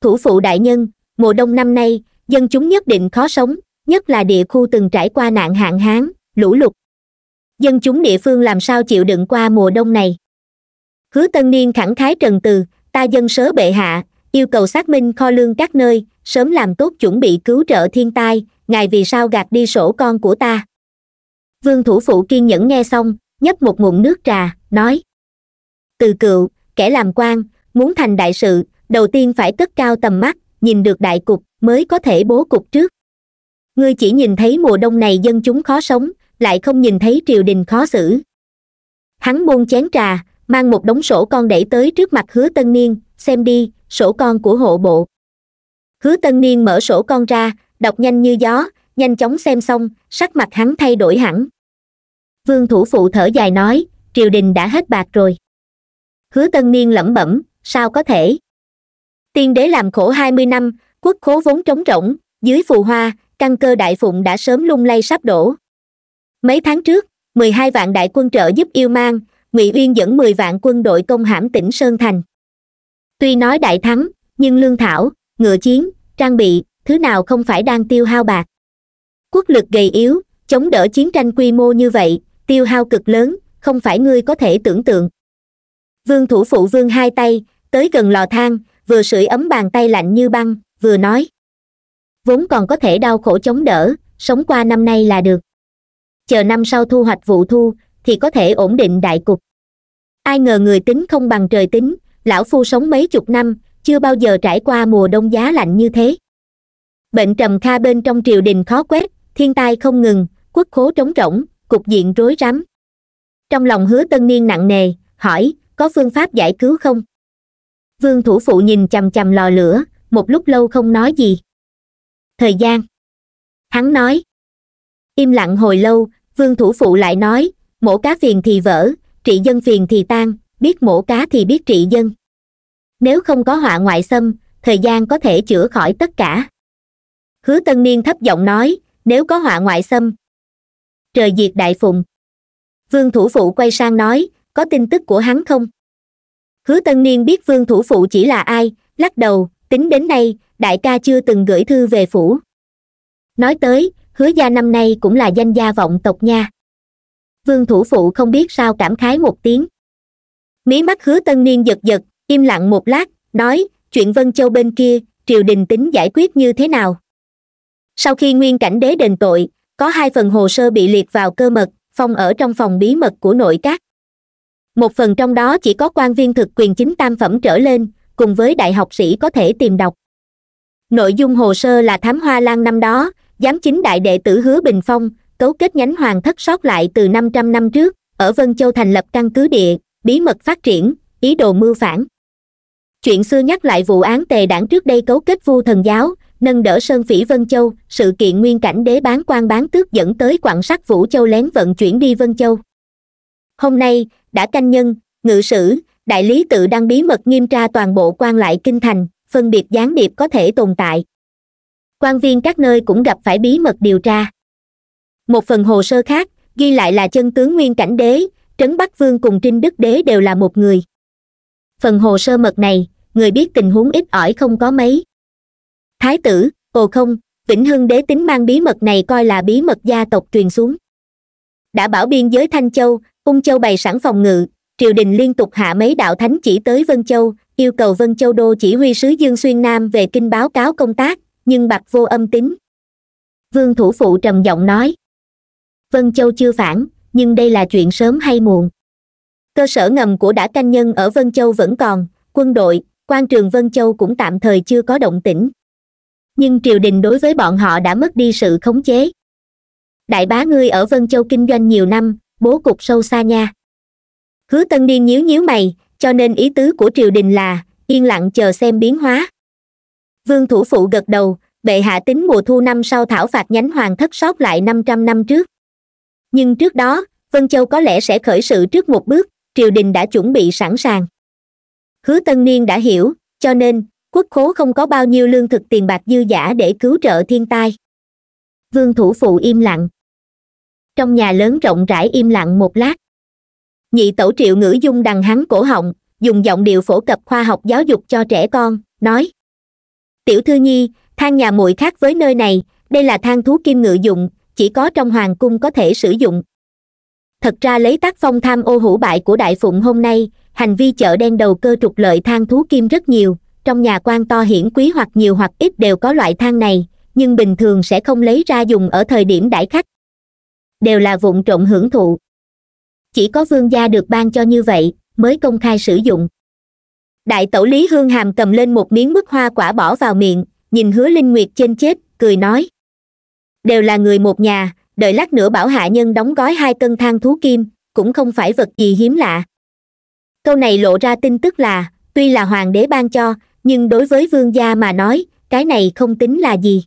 Speaker 1: thủ phụ đại nhân mùa đông năm nay dân chúng nhất định khó sống nhất là địa khu từng trải qua nạn hạn hán lũ lụt dân chúng địa phương làm sao chịu đựng qua mùa đông này hứa tân niên khẳng khái trần từ ta dân sớ bệ hạ yêu cầu xác minh kho lương các nơi sớm làm tốt chuẩn bị cứu trợ thiên tai ngài vì sao gạt đi sổ con của ta vương thủ phụ kiên nhẫn nghe xong nhấp một ngụm nước trà nói từ cựu kẻ làm quan muốn thành đại sự đầu tiên phải cất cao tầm mắt nhìn được đại cục mới có thể bố cục trước ngươi chỉ nhìn thấy mùa đông này dân chúng khó sống lại không nhìn thấy triều đình khó xử hắn buông chén trà mang một đống sổ con đẩy tới trước mặt hứa tân niên xem đi sổ con của hộ bộ hứa tân niên mở sổ con ra đọc nhanh như gió nhanh chóng xem xong sắc mặt hắn thay đổi hẳn vương thủ phụ thở dài nói triều đình đã hết bạc rồi hứa tân niên lẩm bẩm sao có thể tiên đế làm khổ hai mươi năm quốc khố vốn trống rỗng dưới phù hoa căn cơ đại phụng đã sớm lung lay sắp đổ mấy tháng trước mười hai vạn đại quân trợ giúp yêu mang ngụy uyên dẫn mười vạn quân đội công hãm tỉnh sơn thành tuy nói đại thắng nhưng lương thảo ngựa chiến trang bị thứ nào không phải đang tiêu hao bạc quốc lực gầy yếu chống đỡ chiến tranh quy mô như vậy tiêu hao cực lớn không phải ngươi có thể tưởng tượng vương thủ phụ vương hai tay tới gần lò than vừa sưởi ấm bàn tay lạnh như băng vừa nói vốn còn có thể đau khổ chống đỡ sống qua năm nay là được chờ năm sau thu hoạch vụ thu thì có thể ổn định đại cục ai ngờ người tính không bằng trời tính lão phu sống mấy chục năm chưa bao giờ trải qua mùa đông giá lạnh như thế bệnh trầm kha bên trong triều đình khó quét thiên tai không ngừng quốc khố trống rỗng cục diện rối rắm trong lòng hứa tân niên nặng nề hỏi có phương pháp giải cứu không vương thủ phụ nhìn chằm chằm lò lửa một lúc lâu không nói gì thời gian hắn nói im lặng hồi lâu vương thủ phụ lại nói mổ cá phiền thì vỡ trị dân phiền thì tan biết mổ cá thì biết trị dân nếu không có họa ngoại xâm thời gian có thể chữa khỏi tất cả hứa tân niên thấp giọng nói nếu có họa ngoại xâm trời diệt đại phùng vương thủ phụ quay sang nói có tin tức của hắn không hứa tân niên biết vương thủ phụ chỉ là ai lắc đầu tính đến nay đại ca chưa từng gửi thư về phủ nói tới hứa gia năm nay cũng là danh gia vọng tộc nha vương thủ phụ không biết sao cảm khái một tiếng mí mắt hứa tân niên giật giật im lặng một lát nói chuyện vân châu bên kia triều đình tính giải quyết như thế nào sau khi nguyên cảnh đế đền tội có hai phần hồ sơ bị liệt vào cơ mật phong ở trong phòng bí mật của nội các một phần trong đó chỉ có quan viên thực quyền chính tam phẩm trở lên cùng với đại học sĩ có thể tìm đọc nội dung hồ sơ là thám hoa lan năm đó giám chính đại đệ tử hứa bình phong cấu kết nhánh hoàng thất sót lại từ 500 năm trước ở vân châu thành lập căn cứ địa bí mật phát triển ý đồ mưu phản chuyện xưa nhắc lại vụ án tề đảng trước đây cấu kết vu thần giáo nâng đỡ sơn phỉ vân châu sự kiện nguyên cảnh đế bán quan bán tước dẫn tới quảng sắc vũ châu lén vận chuyển đi vân châu hôm nay đã canh nhân ngự sử đại lý tự đang bí mật nghiêm tra toàn bộ quan lại kinh thành phân biệt gián điệp có thể tồn tại quan viên các nơi cũng gặp phải bí mật điều tra một phần hồ sơ khác ghi lại là chân tướng nguyên cảnh đế trấn bắc vương cùng trinh đức đế đều là một người phần hồ sơ mật này người biết tình huống ít ỏi không có mấy thái tử ồ không vĩnh hưng đế tính mang bí mật này coi là bí mật gia tộc truyền xuống đã bảo biên giới thanh châu ung châu bày sẵn phòng ngự triều đình liên tục hạ mấy đạo thánh chỉ tới vân châu yêu cầu vân châu đô chỉ huy sứ dương xuyên nam về kinh báo cáo công tác nhưng bạc vô âm tín vương thủ phụ trầm giọng nói vân châu chưa phản nhưng đây là chuyện sớm hay muộn cơ sở ngầm của đã canh nhân ở vân châu vẫn còn quân đội quan trường vân châu cũng tạm thời chưa có động tĩnh nhưng triều đình đối với bọn họ đã mất đi sự khống chế đại bá ngươi ở vân châu kinh doanh nhiều năm bố cục sâu xa nha hứa tân niên nhíu nhíu mày cho nên ý tứ của triều đình là yên lặng chờ xem biến hóa vương thủ phụ gật đầu bệ hạ tính mùa thu năm sau thảo phạt nhánh hoàng thất sót lại năm trăm năm trước nhưng trước đó vân châu có lẽ sẽ khởi sự trước một bước triều đình đã chuẩn bị sẵn sàng hứa tân niên đã hiểu cho nên quốc khố không có bao nhiêu lương thực tiền bạc dư giả để cứu trợ thiên tai vương thủ phụ im lặng trong nhà lớn rộng rãi im lặng một lát nhị tẩu triệu ngữ dung đằng hắn cổ họng dùng giọng điệu phổ cập khoa học giáo dục cho trẻ con nói tiểu thư nhi thang nhà muội khác với nơi này đây là thang thú kim ngự dụng chỉ có trong hoàng cung có thể sử dụng thật ra lấy tác phong tham ô hữu bại của đại phụng hôm nay hành vi chợ đen đầu cơ trục lợi thang thú kim rất nhiều trong nhà quan to hiển quý hoặc nhiều hoặc ít đều có loại thang này nhưng bình thường sẽ không lấy ra dùng ở thời điểm đãi khách đều là vụn trộn hưởng thụ chỉ có vương gia được ban cho như vậy mới công khai sử dụng đại tẩu lý hương hàm cầm lên một miếng mứt hoa quả bỏ vào miệng nhìn hứa linh nguyệt trên chết cười nói đều là người một nhà đợi lát nữa bảo hạ nhân đóng gói hai cân thang thú kim cũng không phải vật gì hiếm lạ câu này lộ ra tin tức là tuy là hoàng đế ban cho nhưng đối với vương gia mà nói cái này không tính là gì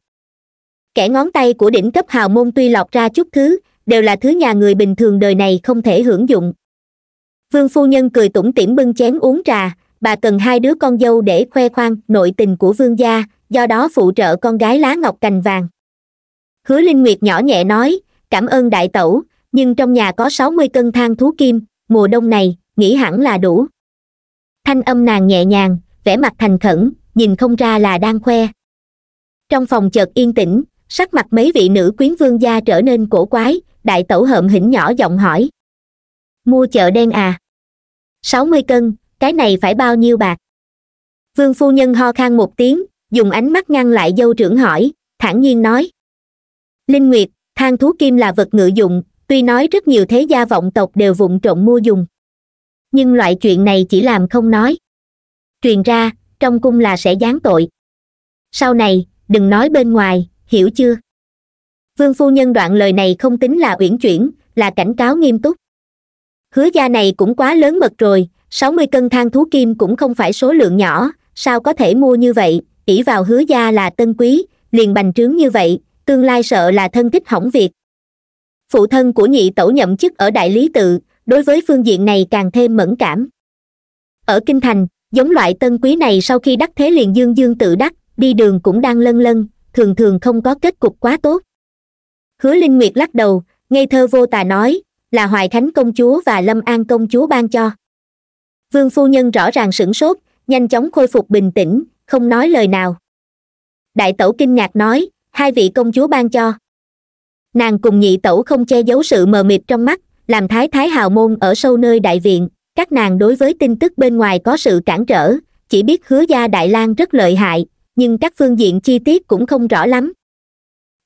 Speaker 1: kẻ ngón tay của đỉnh cấp hào môn tuy lọc ra chút thứ đều là thứ nhà người bình thường đời này không thể hưởng dụng vương phu nhân cười tủm tỉm bưng chén uống trà bà cần hai đứa con dâu để khoe khoang nội tình của vương gia do đó phụ trợ con gái lá ngọc cành vàng hứa linh nguyệt nhỏ nhẹ nói cảm ơn đại tẩu nhưng trong nhà có sáu mươi cân than thú kim mùa đông này nghĩ hẳn là đủ thanh âm nàng nhẹ nhàng vẻ mặt thành khẩn nhìn không ra là đang khoe trong phòng chợt yên tĩnh sắc mặt mấy vị nữ quyến vương gia trở nên cổ quái đại tẩu hợm hỉnh nhỏ giọng hỏi mua chợ đen à sáu mươi cân cái này phải bao nhiêu bạc vương phu nhân ho khan một tiếng dùng ánh mắt ngăn lại dâu trưởng hỏi thản nhiên nói linh nguyệt thang thú kim là vật ngự dụng tuy nói rất nhiều thế gia vọng tộc đều vụng trộn mua dùng nhưng loại chuyện này chỉ làm không nói truyền ra trong cung là sẽ gián tội sau này đừng nói bên ngoài hiểu chưa vương phu nhân đoạn lời này không tính là uyển chuyển là cảnh cáo nghiêm túc hứa gia này cũng quá lớn mật rồi sáu mươi cân thang thú kim cũng không phải số lượng nhỏ sao có thể mua như vậy ỷ vào hứa gia là tân quý liền bành trướng như vậy tương lai sợ là thân tích hỏng việc phụ thân của nhị tẩu nhậm chức ở đại lý tự đối với phương diện này càng thêm mẫn cảm ở kinh thành giống loại tân quý này sau khi đắc thế liền dương dương tự đắc đi đường cũng đang lân lân thường thường không có kết cục quá tốt hứa linh nguyệt lắc đầu ngây thơ vô tà nói là hoài khánh công chúa và lâm an công chúa ban cho vương phu nhân rõ ràng sửng sốt nhanh chóng khôi phục bình tĩnh không nói lời nào đại tẩu kinh ngạc nói hai vị công chúa ban cho nàng cùng nhị tẩu không che giấu sự mờ mịt trong mắt làm thái thái hào môn ở sâu nơi đại viện các nàng đối với tin tức bên ngoài có sự cản trở chỉ biết hứa gia đại lang rất lợi hại nhưng các phương diện chi tiết cũng không rõ lắm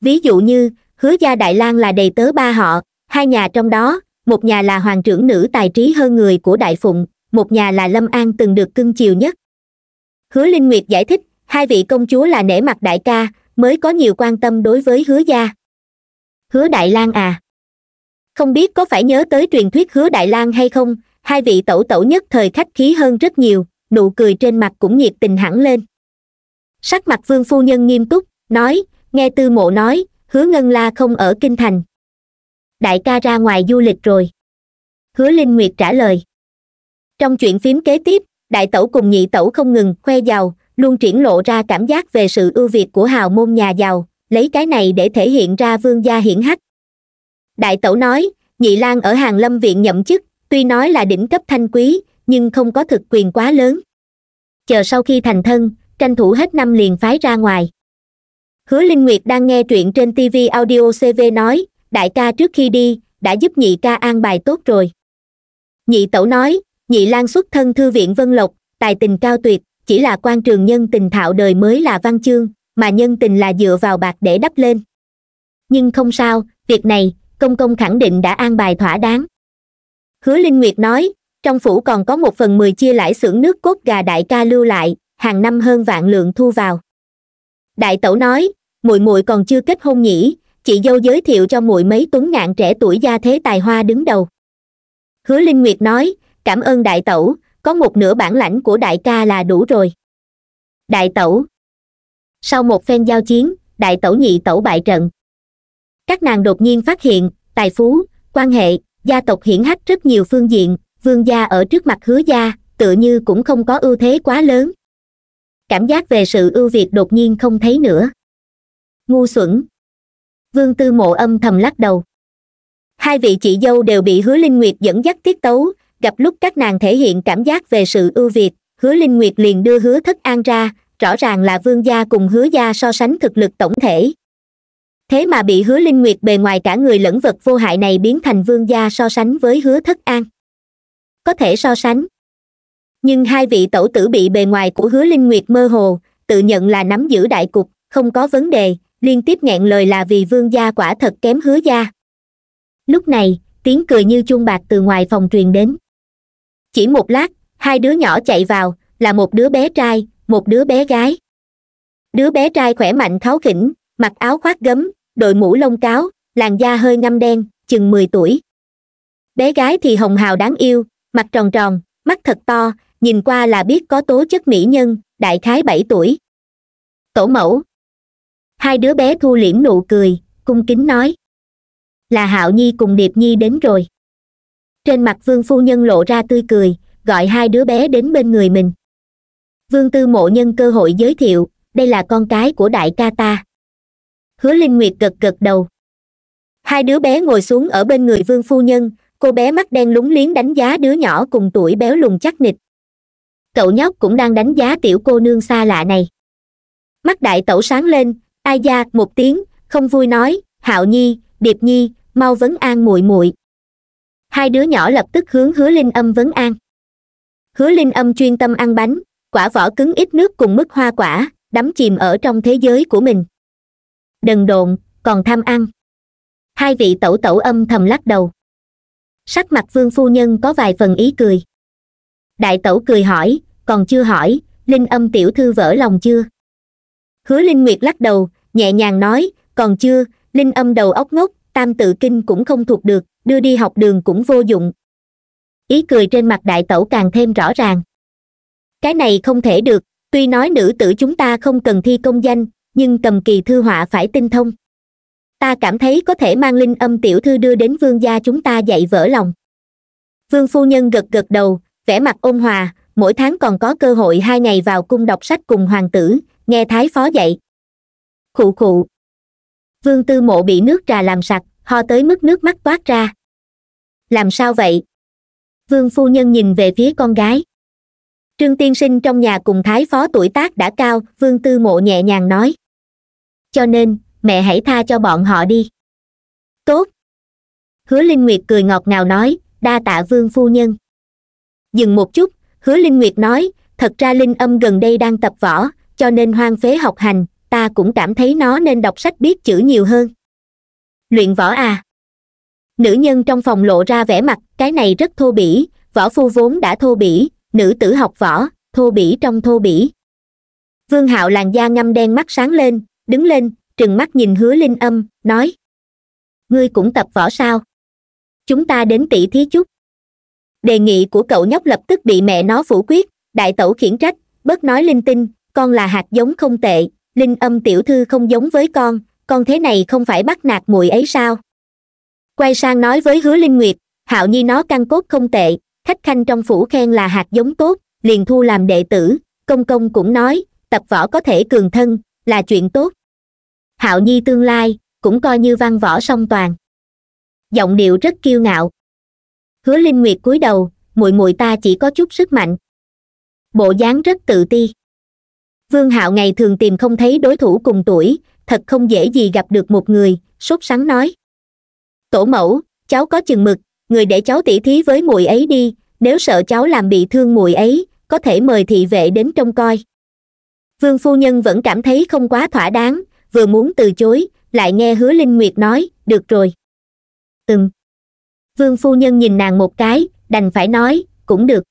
Speaker 1: ví dụ như hứa gia đại lang là đầy tớ ba họ hai nhà trong đó một nhà là hoàng trưởng nữ tài trí hơn người của đại phụng một nhà là lâm an từng được cưng chiều nhất hứa linh nguyệt giải thích hai vị công chúa là nể mặt đại ca mới có nhiều quan tâm đối với hứa gia hứa đại lang à không biết có phải nhớ tới truyền thuyết hứa đại lang hay không hai vị tẩu tẩu nhất thời khách khí hơn rất nhiều nụ cười trên mặt cũng nhiệt tình hẳn lên sắc mặt vương phu nhân nghiêm túc nói nghe tư mộ nói hứa ngân la không ở kinh thành đại ca ra ngoài du lịch rồi hứa linh nguyệt trả lời trong chuyện phím kế tiếp đại tẩu cùng nhị tẩu không ngừng khoe giàu luôn triển lộ ra cảm giác về sự ưu việt của hào môn nhà giàu lấy cái này để thể hiện ra vương gia hiển hách đại tẩu nói nhị lang ở hàng lâm viện nhậm chức tuy nói là đỉnh cấp thanh quý nhưng không có thực quyền quá lớn chờ sau khi thành thân tranh thủ hết năm liền phái ra ngoài hứa linh nguyệt đang nghe truyện trên tv audio cv nói đại ca trước khi đi đã giúp nhị ca an bài tốt rồi nhị tẩu nói nhị lan xuất thân thư viện vân lộc tài tình cao tuyệt chỉ là quan trường nhân tình thạo đời mới là văn chương mà nhân tình là dựa vào bạc để đắp lên nhưng không sao việc này công công khẳng định đã an bài thỏa đáng hứa linh nguyệt nói trong phủ còn có một phần mười chia lãi xưởng nước cốt gà đại ca lưu lại hàng năm hơn vạn lượng thu vào đại tẩu nói muội muội còn chưa kết hôn nhỉ chị dâu giới thiệu cho muội mấy tuấn ngạn trẻ tuổi gia thế tài hoa đứng đầu hứa linh nguyệt nói cảm ơn đại tẩu có một nửa bản lãnh của đại ca là đủ rồi đại tẩu sau một phen giao chiến đại tẩu nhị tẩu bại trận các nàng đột nhiên phát hiện tài phú quan hệ gia tộc hiển hách rất nhiều phương diện vương gia ở trước mặt hứa gia tựa như cũng không có ưu thế quá lớn cảm giác về sự ưu việt đột nhiên không thấy nữa ngu xuẩn vương tư mộ âm thầm lắc đầu hai vị chị dâu đều bị hứa linh nguyệt dẫn dắt tiết tấu gặp lúc các nàng thể hiện cảm giác về sự ưu việt hứa linh nguyệt liền đưa hứa thất an ra rõ ràng là vương gia cùng hứa gia so sánh thực lực tổng thể thế mà bị hứa linh nguyệt bề ngoài cả người lẫn vật vô hại này biến thành vương gia so sánh với hứa thất an có thể so sánh nhưng hai vị tẩu tử bị bề ngoài của hứa linh nguyệt mơ hồ tự nhận là nắm giữ đại cục không có vấn đề liên tiếp nghẹn lời là vì vương gia quả thật kém hứa gia lúc này tiếng cười như chuông bạc từ ngoài phòng truyền đến chỉ một lát hai đứa nhỏ chạy vào là một đứa bé trai một đứa bé gái đứa bé trai khỏe mạnh kháo khỉnh mặc áo khoác gấm đội mũ lông cáo làn da hơi ngâm đen chừng mười tuổi bé gái thì hồng hào đáng yêu mặt tròn tròn mắt thật to nhìn qua là biết có tố chất mỹ nhân đại khái bảy tuổi tổ mẫu hai đứa bé thu liễm nụ cười cung kính nói là hạo nhi cùng điệp nhi đến rồi trên mặt vương phu nhân lộ ra tươi cười gọi hai đứa bé đến bên người mình vương tư mộ nhân cơ hội giới thiệu đây là con cái của đại ca ta hứa linh nguyệt gật gật đầu hai đứa bé ngồi xuống ở bên người vương phu nhân cô bé mắt đen lúng liếng đánh giá đứa nhỏ cùng tuổi béo lùn chắc nịch cậu nhóc cũng đang đánh giá tiểu cô nương xa lạ này mắt đại tẩu sáng lên ai da một tiếng không vui nói hạo nhi điệp nhi mau vấn an muội muội hai đứa nhỏ lập tức hướng hứa linh âm vấn an hứa linh âm chuyên tâm ăn bánh quả vỏ cứng ít nước cùng mức hoa quả đắm chìm ở trong thế giới của mình đần độn còn tham ăn hai vị tẩu tẩu âm thầm lắc đầu sắc mặt vương phu nhân có vài phần ý cười đại tẩu cười hỏi còn chưa hỏi linh âm tiểu thư vỡ lòng chưa hứa linh nguyệt lắc đầu nhẹ nhàng nói còn chưa linh âm đầu óc ngốc tam tự kinh cũng không thuộc được đưa đi học đường cũng vô dụng ý cười trên mặt đại tẩu càng thêm rõ ràng cái này không thể được tuy nói nữ tử chúng ta không cần thi công danh nhưng cầm kỳ thư họa phải tinh thông ta cảm thấy có thể mang linh âm tiểu thư đưa đến vương gia chúng ta dạy vỡ lòng vương phu nhân gật gật đầu vẻ mặt ôn hòa mỗi tháng còn có cơ hội hai ngày vào cung đọc sách cùng hoàng tử nghe thái phó dạy khụ khụ vương tư mộ bị nước trà làm sặc ho tới mức nước mắt toát ra làm sao vậy vương phu nhân nhìn về phía con gái trương tiên sinh trong nhà cùng thái phó tuổi tác đã cao vương tư mộ nhẹ nhàng nói cho nên mẹ hãy tha cho bọn họ đi tốt hứa linh nguyệt cười ngọt ngào nói đa tạ vương phu nhân dừng một chút hứa linh nguyệt nói thật ra linh âm gần đây đang tập võ cho nên hoang phế học hành ta cũng cảm thấy nó nên đọc sách biết chữ nhiều hơn luyện võ à nữ nhân trong phòng lộ ra vẻ mặt cái này rất thô bỉ võ phu vốn đã thô bỉ nữ tử học võ thô bỉ trong thô bỉ vương hạo làn da ngăm đen mắt sáng lên đứng lên trừng mắt nhìn hứa linh âm nói ngươi cũng tập võ sao chúng ta đến tỷ thí chút đề nghị của cậu nhóc lập tức bị mẹ nó phủ quyết đại tẩu khiển trách bớt nói linh tinh con là hạt giống không tệ linh âm tiểu thư không giống với con con thế này không phải bắt nạt muội ấy sao quay sang nói với hứa linh nguyệt hạo nhi nó căn cốt không tệ khách khanh trong phủ khen là hạt giống tốt liền thu làm đệ tử công công cũng nói tập võ có thể cường thân là chuyện tốt hạo nhi tương lai cũng coi như văn võ song toàn giọng điệu rất kiêu ngạo hứa linh nguyệt cúi đầu muội muội ta chỉ có chút sức mạnh bộ dáng rất tự ti vương hạo ngày thường tìm không thấy đối thủ cùng tuổi thật không dễ gì gặp được một người sốt sắng nói tổ mẫu cháu có chừng mực người để cháu tỉ thí với muội ấy đi nếu sợ cháu làm bị thương muội ấy có thể mời thị vệ đến trông coi vương phu nhân vẫn cảm thấy không quá thỏa đáng vừa muốn từ chối lại nghe hứa linh nguyệt nói được rồi ừm vương phu nhân nhìn nàng một cái đành phải nói cũng được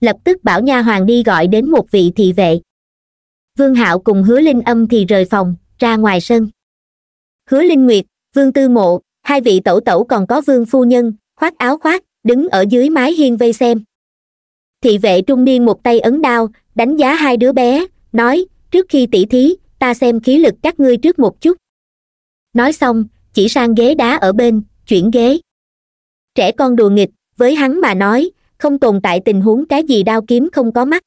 Speaker 1: lập tức bảo nha hoàng đi gọi đến một vị thị vệ vương hạo cùng hứa linh âm thì rời phòng ra ngoài sân hứa linh nguyệt vương tư mộ hai vị tẩu tẩu còn có vương phu nhân khoác áo khoác đứng ở dưới mái hiên vây xem thị vệ trung niên một tay ấn đao đánh giá hai đứa bé nói trước khi tỉ thí ta xem khí lực các ngươi trước một chút nói xong chỉ sang ghế đá ở bên chuyển ghế trẻ con đùa nghịch với hắn mà nói không tồn tại tình huống cái gì đao kiếm không có mắt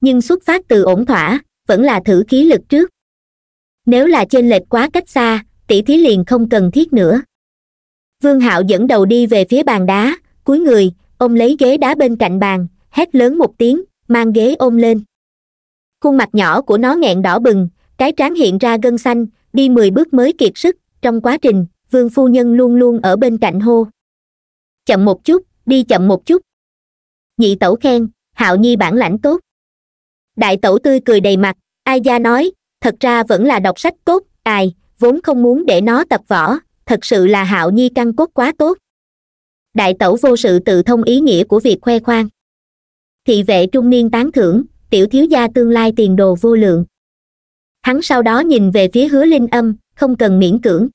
Speaker 1: nhưng xuất phát từ ổn thỏa vẫn là thử khí lực trước nếu là trên lệch quá cách xa tỷ thí liền không cần thiết nữa vương hạo dẫn đầu đi về phía bàn đá cúi người ôm lấy ghế đá bên cạnh bàn hét lớn một tiếng mang ghế ôm lên khuôn mặt nhỏ của nó nghẹn đỏ bừng cái trán hiện ra gân xanh đi mười bước mới kiệt sức trong quá trình vương phu nhân luôn luôn ở bên cạnh hô chậm một chút đi chậm một chút nhị tẩu khen hạo nhi bản lãnh tốt đại tẩu tươi cười đầy mặt ai gia nói thật ra vẫn là đọc sách tốt ai vốn không muốn để nó tập võ thật sự là hạo nhi căn cốt quá tốt đại tẩu vô sự tự thông ý nghĩa của việc khoe khoang thị vệ trung niên tán thưởng tiểu thiếu gia tương lai tiền đồ vô lượng hắn sau đó nhìn về phía hứa linh âm không cần miễn cưỡng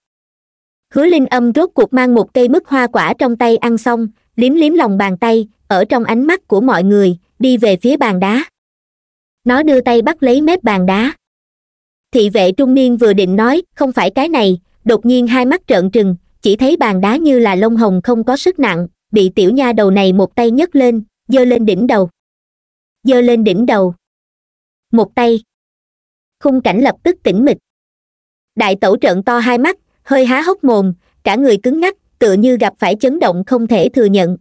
Speaker 1: hứa linh âm rốt cuộc mang một cây mứt hoa quả trong tay ăn xong liếm liếm lòng bàn tay ở trong ánh mắt của mọi người đi về phía bàn đá nó đưa tay bắt lấy mép bàn đá thị vệ trung niên vừa định nói không phải cái này đột nhiên hai mắt trợn trừng chỉ thấy bàn đá như là lông hồng không có sức nặng bị tiểu nha đầu này một tay nhấc lên dơ lên đỉnh đầu dơ lên đỉnh đầu một tay khung cảnh lập tức tĩnh mịch đại tẩu trợn to hai mắt hơi há hốc mồm cả người cứng ngắc tựa như gặp phải chấn động không thể thừa nhận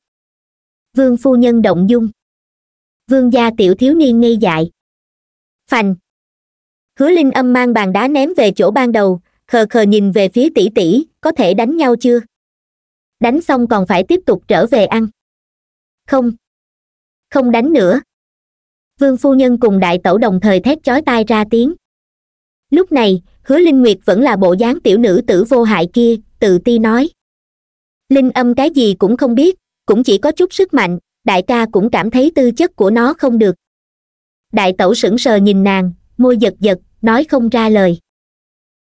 Speaker 1: vương phu nhân động dung vương gia tiểu thiếu niên ngây dại phành hứa linh âm mang bàn đá ném về chỗ ban đầu khờ khờ nhìn về phía tỷ tỷ có thể đánh nhau chưa đánh xong còn phải tiếp tục trở về ăn không không đánh nữa vương phu nhân cùng đại tẩu đồng thời thét chói tai ra tiếng lúc này hứa linh nguyệt vẫn là bộ dáng tiểu nữ tử vô hại kia tự ti nói linh âm cái gì cũng không biết cũng chỉ có chút sức mạnh đại ca cũng cảm thấy tư chất của nó không được đại tẩu sững sờ nhìn nàng môi giật giật nói không ra lời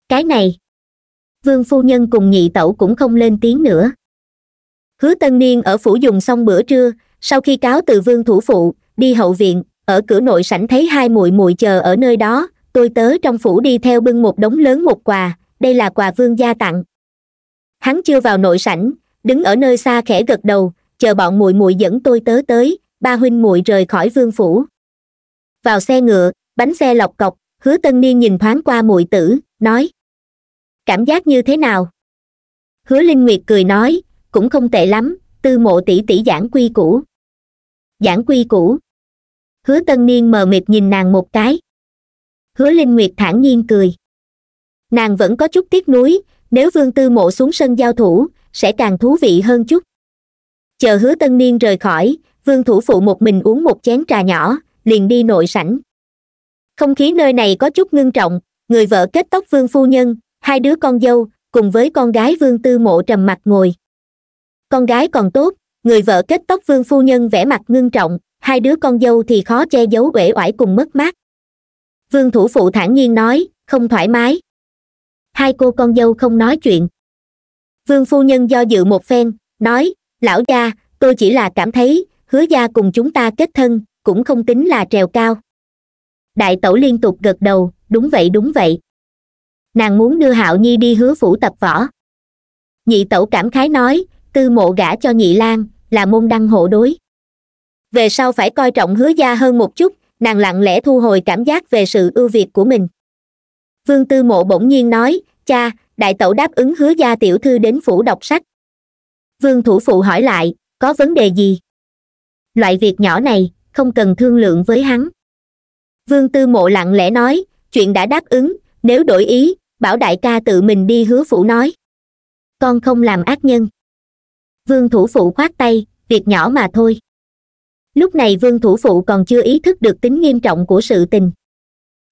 Speaker 1: cái này vương phu nhân cùng nhị tẩu cũng không lên tiếng nữa hứa tân niên ở phủ dùng xong bữa trưa sau khi cáo từ vương thủ phụ đi hậu viện ở cửa nội sảnh thấy hai muội muội chờ ở nơi đó tôi tớ trong phủ đi theo bưng một đống lớn một quà đây là quà vương gia tặng hắn chưa vào nội sảnh đứng ở nơi xa khẽ gật đầu chờ bọn muội muội dẫn tôi tớ tới ba huynh muội rời khỏi vương phủ vào xe ngựa bánh xe lọc cọc hứa tân niên nhìn thoáng qua muội tử nói cảm giác như thế nào hứa linh nguyệt cười nói cũng không tệ lắm tư mộ tỷ tỷ giảng quy cũ giảng quy cũ hứa tân niên mờ mịt nhìn nàng một cái hứa linh nguyệt thản nhiên cười nàng vẫn có chút tiếc nuối nếu vương tư mộ xuống sân giao thủ sẽ càng thú vị hơn chút chờ hứa tân niên rời khỏi vương thủ phụ một mình uống một chén trà nhỏ liền đi nội sảnh không khí nơi này có chút ngưng trọng người vợ kết tóc vương phu nhân hai đứa con dâu cùng với con gái vương tư mộ trầm mặc ngồi con gái còn tốt người vợ kết tóc vương phu nhân vẻ mặt ngưng trọng hai đứa con dâu thì khó che giấu uể oải cùng mất mát vương thủ phụ thản nhiên nói không thoải mái hai cô con dâu không nói chuyện vương phu nhân do dự một phen nói lão gia tôi chỉ là cảm thấy hứa gia cùng chúng ta kết thân cũng không tính là trèo cao đại tẩu liên tục gật đầu đúng vậy đúng vậy nàng muốn đưa hạo nhi đi hứa phủ tập võ nhị tẩu cảm khái nói tư mộ gả cho nhị lan là môn đăng hộ đối về sau phải coi trọng hứa gia hơn một chút nàng lặng lẽ thu hồi cảm giác về sự ưu việt của mình vương tư mộ bỗng nhiên nói cha đại tẩu đáp ứng hứa gia tiểu thư đến phủ đọc sách vương thủ phụ hỏi lại có vấn đề gì loại việc nhỏ này không cần thương lượng với hắn vương tư mộ lặng lẽ nói chuyện đã đáp ứng nếu đổi ý bảo đại ca tự mình đi hứa phủ nói con không làm ác nhân vương thủ phụ khoát tay việc nhỏ mà thôi lúc này vương thủ phụ còn chưa ý thức được tính nghiêm trọng của sự tình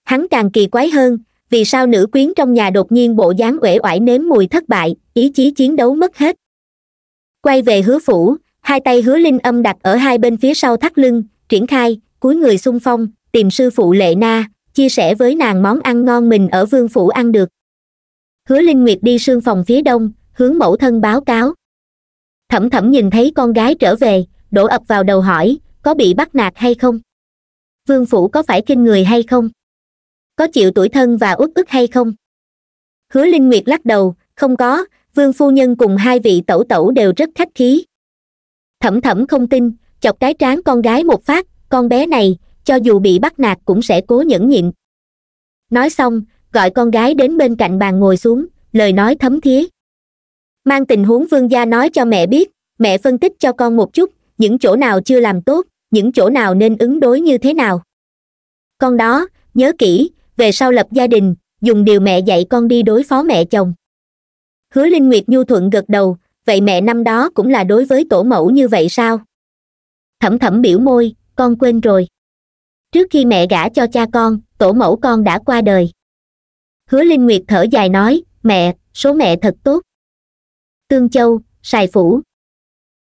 Speaker 1: hắn càng kỳ quái hơn vì sao nữ quyến trong nhà đột nhiên bộ dáng uể oải nếm mùi thất bại ý chí chiến đấu mất hết quay về hứa phủ hai tay hứa linh âm đặt ở hai bên phía sau thắt lưng triển khai cúi người xung phong tìm sư phụ lệ na chia sẻ với nàng món ăn ngon mình ở vương phủ ăn được hứa linh nguyệt đi sương phòng phía đông hướng mẫu thân báo cáo thẩm thẩm nhìn thấy con gái trở về đổ ập vào đầu hỏi có bị bắt nạt hay không vương phủ có phải kinh người hay không có chịu tuổi thân và uất ức hay không hứa linh nguyệt lắc đầu không có vương phu nhân cùng hai vị tẩu tẩu đều rất khách khí thẩm thẩm không tin chọc cái trán con gái một phát con bé này cho dù bị bắt nạt cũng sẽ cố nhẫn nhịn nói xong gọi con gái đến bên cạnh bàn ngồi xuống lời nói thấm thía mang tình huống vương gia nói cho mẹ biết mẹ phân tích cho con một chút những chỗ nào chưa làm tốt những chỗ nào nên ứng đối như thế nào con đó nhớ kỹ về sau lập gia đình dùng điều mẹ dạy con đi đối phó mẹ chồng hứa linh nguyệt nhu thuận gật đầu vậy mẹ năm đó cũng là đối với tổ mẫu như vậy sao thẩm thẩm biểu môi con quên rồi trước khi mẹ gả cho cha con tổ mẫu con đã qua đời hứa linh nguyệt thở dài nói mẹ số mẹ thật tốt tương châu sài phủ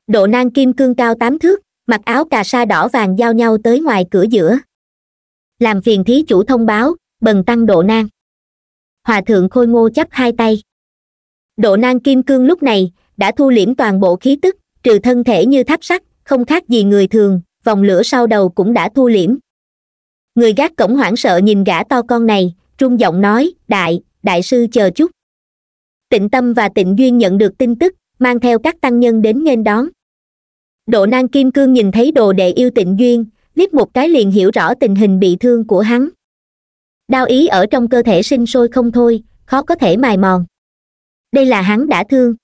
Speaker 1: độ nang kim cương cao tám thước mặc áo cà sa đỏ vàng giao nhau tới ngoài cửa giữa làm phiền thí chủ thông báo bần tăng độ nang hòa thượng khôi ngô chấp hai tay độ nang kim cương lúc này đã thu liễm toàn bộ khí tức trừ thân thể như tháp sắt không khác gì người thường vòng lửa sau đầu cũng đã thu liễm người gác cổng hoảng sợ nhìn gã to con này trung giọng nói đại đại sư chờ chút tịnh tâm và tịnh duyên nhận được tin tức mang theo các tăng nhân đến nghênh đón độ nan kim cương nhìn thấy đồ đệ yêu tịnh duyên liếc một cái liền hiểu rõ tình hình bị thương của hắn đao ý ở trong cơ thể sinh sôi không thôi khó có thể mài mòn đây là hắn đã thương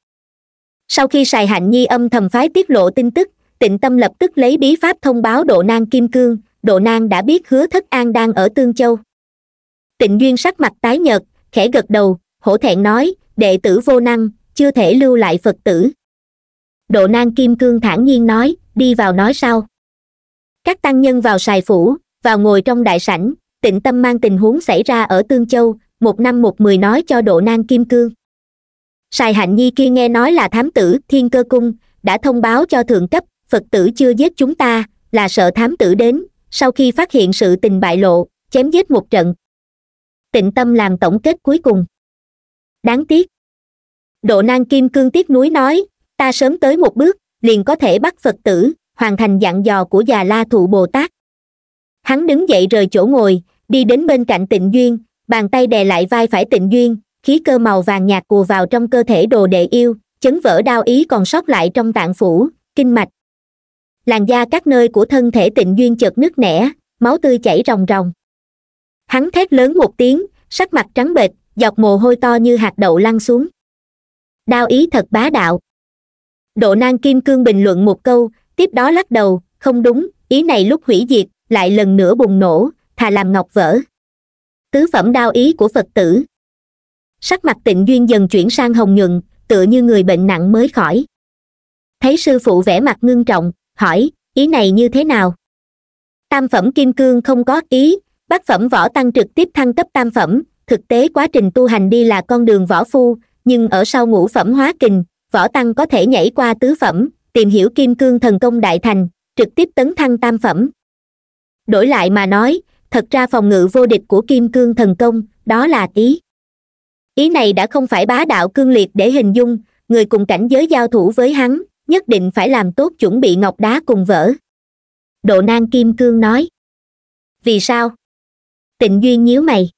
Speaker 1: sau khi xài hạnh nhi âm thầm phái tiết lộ tin tức tịnh tâm lập tức lấy bí pháp thông báo độ nan kim cương độ nan đã biết hứa thất an đang ở tương châu tịnh duyên sắc mặt tái nhợt khẽ gật đầu hổ thẹn nói đệ tử vô năng chưa thể lưu lại phật tử độ Nang kim cương thản nhiên nói đi vào nói sau. các tăng nhân vào sài phủ vào ngồi trong đại sảnh tịnh tâm mang tình huống xảy ra ở tương châu một năm một mười nói cho độ Nang kim cương sài hạnh nhi kia nghe nói là thám tử thiên cơ cung đã thông báo cho thượng cấp phật tử chưa giết chúng ta là sợ thám tử đến sau khi phát hiện sự tình bại lộ chém giết một trận tịnh tâm làm tổng kết cuối cùng đáng tiếc độ Nang kim cương tiếc núi nói ta sớm tới một bước liền có thể bắt phật tử hoàn thành dặn dò của già la thụ bồ tát hắn đứng dậy rời chỗ ngồi đi đến bên cạnh tịnh duyên bàn tay đè lại vai phải tịnh duyên khí cơ màu vàng nhạt cùa vào trong cơ thể đồ đệ yêu chấn vỡ đau ý còn sót lại trong tạng phủ kinh mạch làn da các nơi của thân thể tịnh duyên chợt nứt nẻ máu tươi chảy ròng ròng hắn thét lớn một tiếng sắc mặt trắng bệch giọt mồ hôi to như hạt đậu lăn xuống đau ý thật bá đạo độ nan kim cương bình luận một câu tiếp đó lắc đầu không đúng ý này lúc hủy diệt lại lần nữa bùng nổ thà làm ngọc vỡ tứ phẩm đao ý của phật tử sắc mặt tịnh duyên dần chuyển sang hồng nhuận tựa như người bệnh nặng mới khỏi thấy sư phụ vẻ mặt ngưng trọng hỏi ý này như thế nào tam phẩm kim cương không có ý bát phẩm võ tăng trực tiếp thăng cấp tam phẩm thực tế quá trình tu hành đi là con đường võ phu nhưng ở sau ngũ phẩm hóa kình võ tăng có thể nhảy qua tứ phẩm tìm hiểu kim cương thần công đại thành trực tiếp tấn thăng tam phẩm đổi lại mà nói thật ra phòng ngự vô địch của kim cương thần công đó là ý ý này đã không phải bá đạo cương liệt để hình dung người cùng cảnh giới giao thủ với hắn nhất định phải làm tốt chuẩn bị ngọc đá cùng vỡ độ nan kim cương nói vì sao tịnh duyên nhíu mày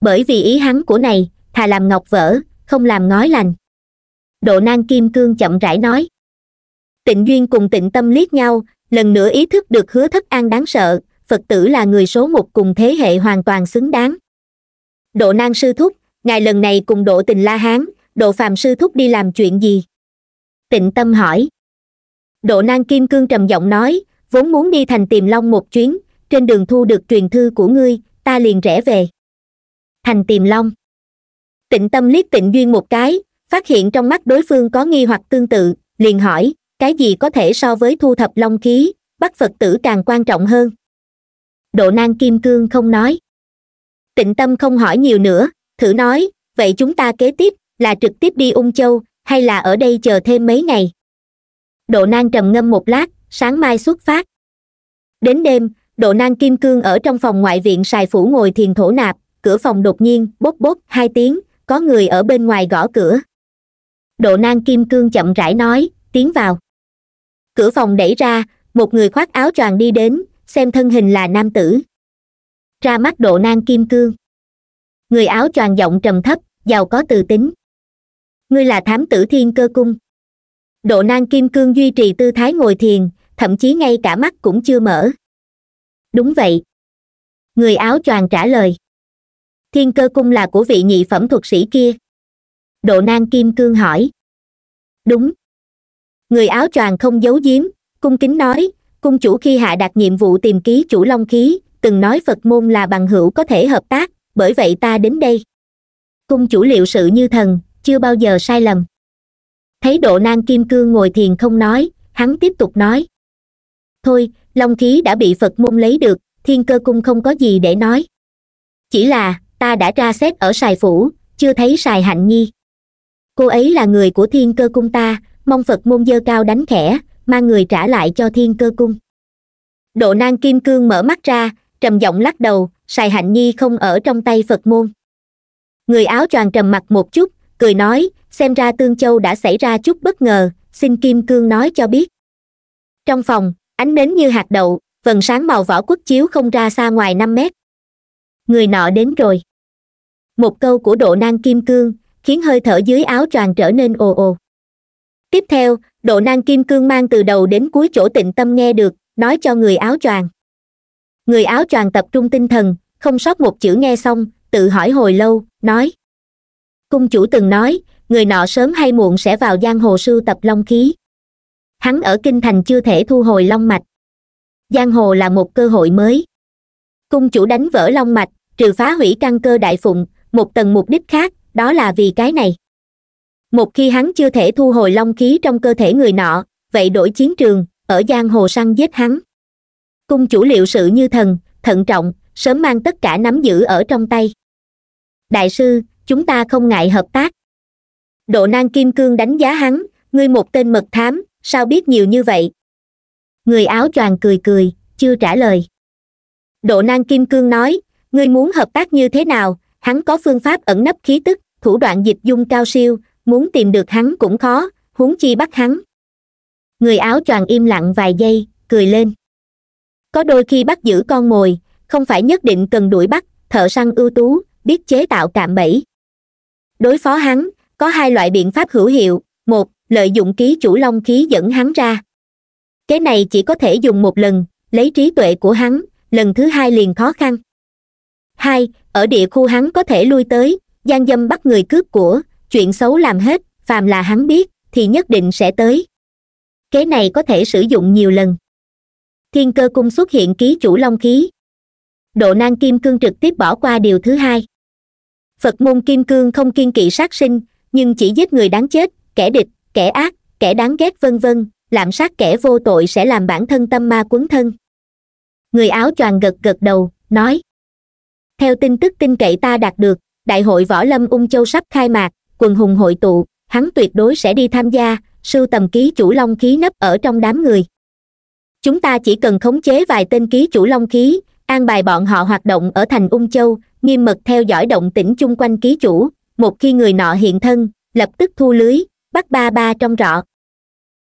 Speaker 1: bởi vì ý hắn của này thà làm ngọc vỡ không làm ngói lành độ nan kim cương chậm rãi nói tịnh duyên cùng tịnh tâm liếc nhau lần nữa ý thức được hứa thất an đáng sợ phật tử là người số một cùng thế hệ hoàn toàn xứng đáng độ nan sư thúc ngài lần này cùng độ tình la hán độ phàm sư thúc đi làm chuyện gì tịnh tâm hỏi độ nan kim cương trầm giọng nói vốn muốn đi thành tiềm long một chuyến trên đường thu được truyền thư của ngươi ta liền rẽ về thành tiềm long tịnh tâm liếc tịnh duyên một cái phát hiện trong mắt đối phương có nghi hoặc tương tự liền hỏi cái gì có thể so với thu thập long khí bắt phật tử càng quan trọng hơn độ nan kim cương không nói tịnh tâm không hỏi nhiều nữa thử nói vậy chúng ta kế tiếp là trực tiếp đi ung châu hay là ở đây chờ thêm mấy ngày độ nan trầm ngâm một lát sáng mai xuất phát đến đêm độ nan kim cương ở trong phòng ngoại viện xài phủ ngồi thiền thổ nạp cửa phòng đột nhiên bốc bốc hai tiếng có người ở bên ngoài gõ cửa độ Nang kim cương chậm rãi nói tiến vào cửa phòng đẩy ra một người khoác áo choàng đi đến xem thân hình là nam tử ra mắt độ Nang kim cương người áo choàng giọng trầm thấp giàu có từ tính ngươi là thám tử thiên cơ cung độ Nang kim cương duy trì tư thái ngồi thiền thậm chí ngay cả mắt cũng chưa mở đúng vậy người áo choàng trả lời thiên cơ cung là của vị nhị phẩm thuật sĩ kia độ Nang kim cương hỏi đúng người áo choàng không giấu giếm cung kính nói cung chủ khi hạ đặt nhiệm vụ tìm ký chủ long khí từng nói phật môn là bằng hữu có thể hợp tác bởi vậy ta đến đây cung chủ liệu sự như thần chưa bao giờ sai lầm thấy độ Nang kim cương ngồi thiền không nói hắn tiếp tục nói thôi long khí đã bị phật môn lấy được thiên cơ cung không có gì để nói chỉ là ta đã tra xét ở sài phủ chưa thấy sài hạnh nhi cô ấy là người của thiên cơ cung ta mong phật môn dơ cao đánh khẽ mang người trả lại cho thiên cơ cung độ nang kim cương mở mắt ra trầm giọng lắc đầu sài hạnh nhi không ở trong tay phật môn người áo choàng trầm mặt một chút cười nói xem ra tương châu đã xảy ra chút bất ngờ xin kim cương nói cho biết trong phòng ánh nến như hạt đậu vần sáng màu vỏ quất chiếu không ra xa ngoài năm mét người nọ đến rồi một câu của độ nang kim cương khiến hơi thở dưới áo choàng trở nên ồ ồ tiếp theo độ nan kim cương mang từ đầu đến cuối chỗ tịnh tâm nghe được nói cho người áo choàng người áo choàng tập trung tinh thần không sót một chữ nghe xong tự hỏi hồi lâu nói cung chủ từng nói người nọ sớm hay muộn sẽ vào giang hồ sưu tập long khí hắn ở kinh thành chưa thể thu hồi long mạch giang hồ là một cơ hội mới cung chủ đánh vỡ long mạch trừ phá hủy căn cơ đại phụng một tầng mục đích khác đó là vì cái này một khi hắn chưa thể thu hồi long khí trong cơ thể người nọ vậy đổi chiến trường ở giang hồ săn giết hắn cung chủ liệu sự như thần thận trọng sớm mang tất cả nắm giữ ở trong tay đại sư chúng ta không ngại hợp tác độ Nang kim cương đánh giá hắn ngươi một tên mật thám sao biết nhiều như vậy người áo choàng cười cười chưa trả lời độ Nang kim cương nói ngươi muốn hợp tác như thế nào hắn có phương pháp ẩn nấp khí tức thủ đoạn dịch dung cao siêu muốn tìm được hắn cũng khó huống chi bắt hắn người áo choàng im lặng vài giây cười lên có đôi khi bắt giữ con mồi không phải nhất định cần đuổi bắt thợ săn ưu tú biết chế tạo cạm bẫy đối phó hắn có hai loại biện pháp hữu hiệu một lợi dụng ký chủ long khí dẫn hắn ra cái này chỉ có thể dùng một lần lấy trí tuệ của hắn lần thứ hai liền khó khăn hai ở địa khu hắn có thể lui tới gian dâm bắt người cướp của chuyện xấu làm hết phàm là hắn biết thì nhất định sẽ tới kế này có thể sử dụng nhiều lần thiên cơ cung xuất hiện ký chủ long khí độ nan kim cương trực tiếp bỏ qua điều thứ hai phật môn kim cương không kiên kỵ sát sinh nhưng chỉ giết người đáng chết kẻ địch kẻ ác kẻ đáng ghét vân vân lạm sát kẻ vô tội sẽ làm bản thân tâm ma quấn thân người áo choàng gật gật đầu nói theo tin tức tin cậy ta đạt được đại hội võ lâm ung châu sắp khai mạc quần hùng hội tụ hắn tuyệt đối sẽ đi tham gia sưu tầm ký chủ long khí nấp ở trong đám người chúng ta chỉ cần khống chế vài tên ký chủ long khí an bài bọn họ hoạt động ở thành ung châu nghiêm mật theo dõi động tĩnh chung quanh ký chủ một khi người nọ hiện thân lập tức thu lưới bắt ba ba trong rọ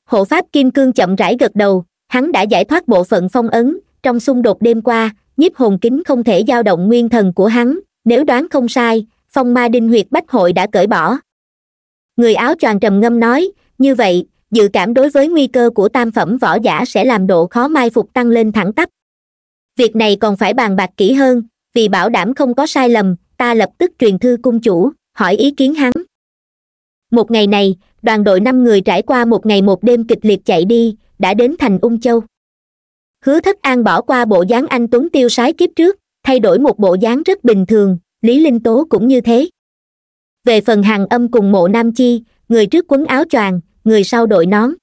Speaker 1: hộ pháp kim cương chậm rãi gật đầu hắn đã giải thoát bộ phận phong ấn trong xung đột đêm qua nhiếp hồn kính không thể dao động nguyên thần của hắn nếu đoán không sai phong ma đinh huyệt bách hội đã cởi bỏ người áo choàng trầm ngâm nói như vậy dự cảm đối với nguy cơ của tam phẩm võ giả sẽ làm độ khó mai phục tăng lên thẳng tắp việc này còn phải bàn bạc kỹ hơn vì bảo đảm không có sai lầm ta lập tức truyền thư cung chủ hỏi ý kiến hắn một ngày này đoàn đội năm người trải qua một ngày một đêm kịch liệt chạy đi đã đến thành ung châu hứa thất an bỏ qua bộ dáng anh tuấn tiêu sái kiếp trước thay đổi một bộ dáng rất bình thường lý linh tố cũng như thế về phần hàng âm cùng mộ nam chi người trước quấn áo choàng người sau đội nón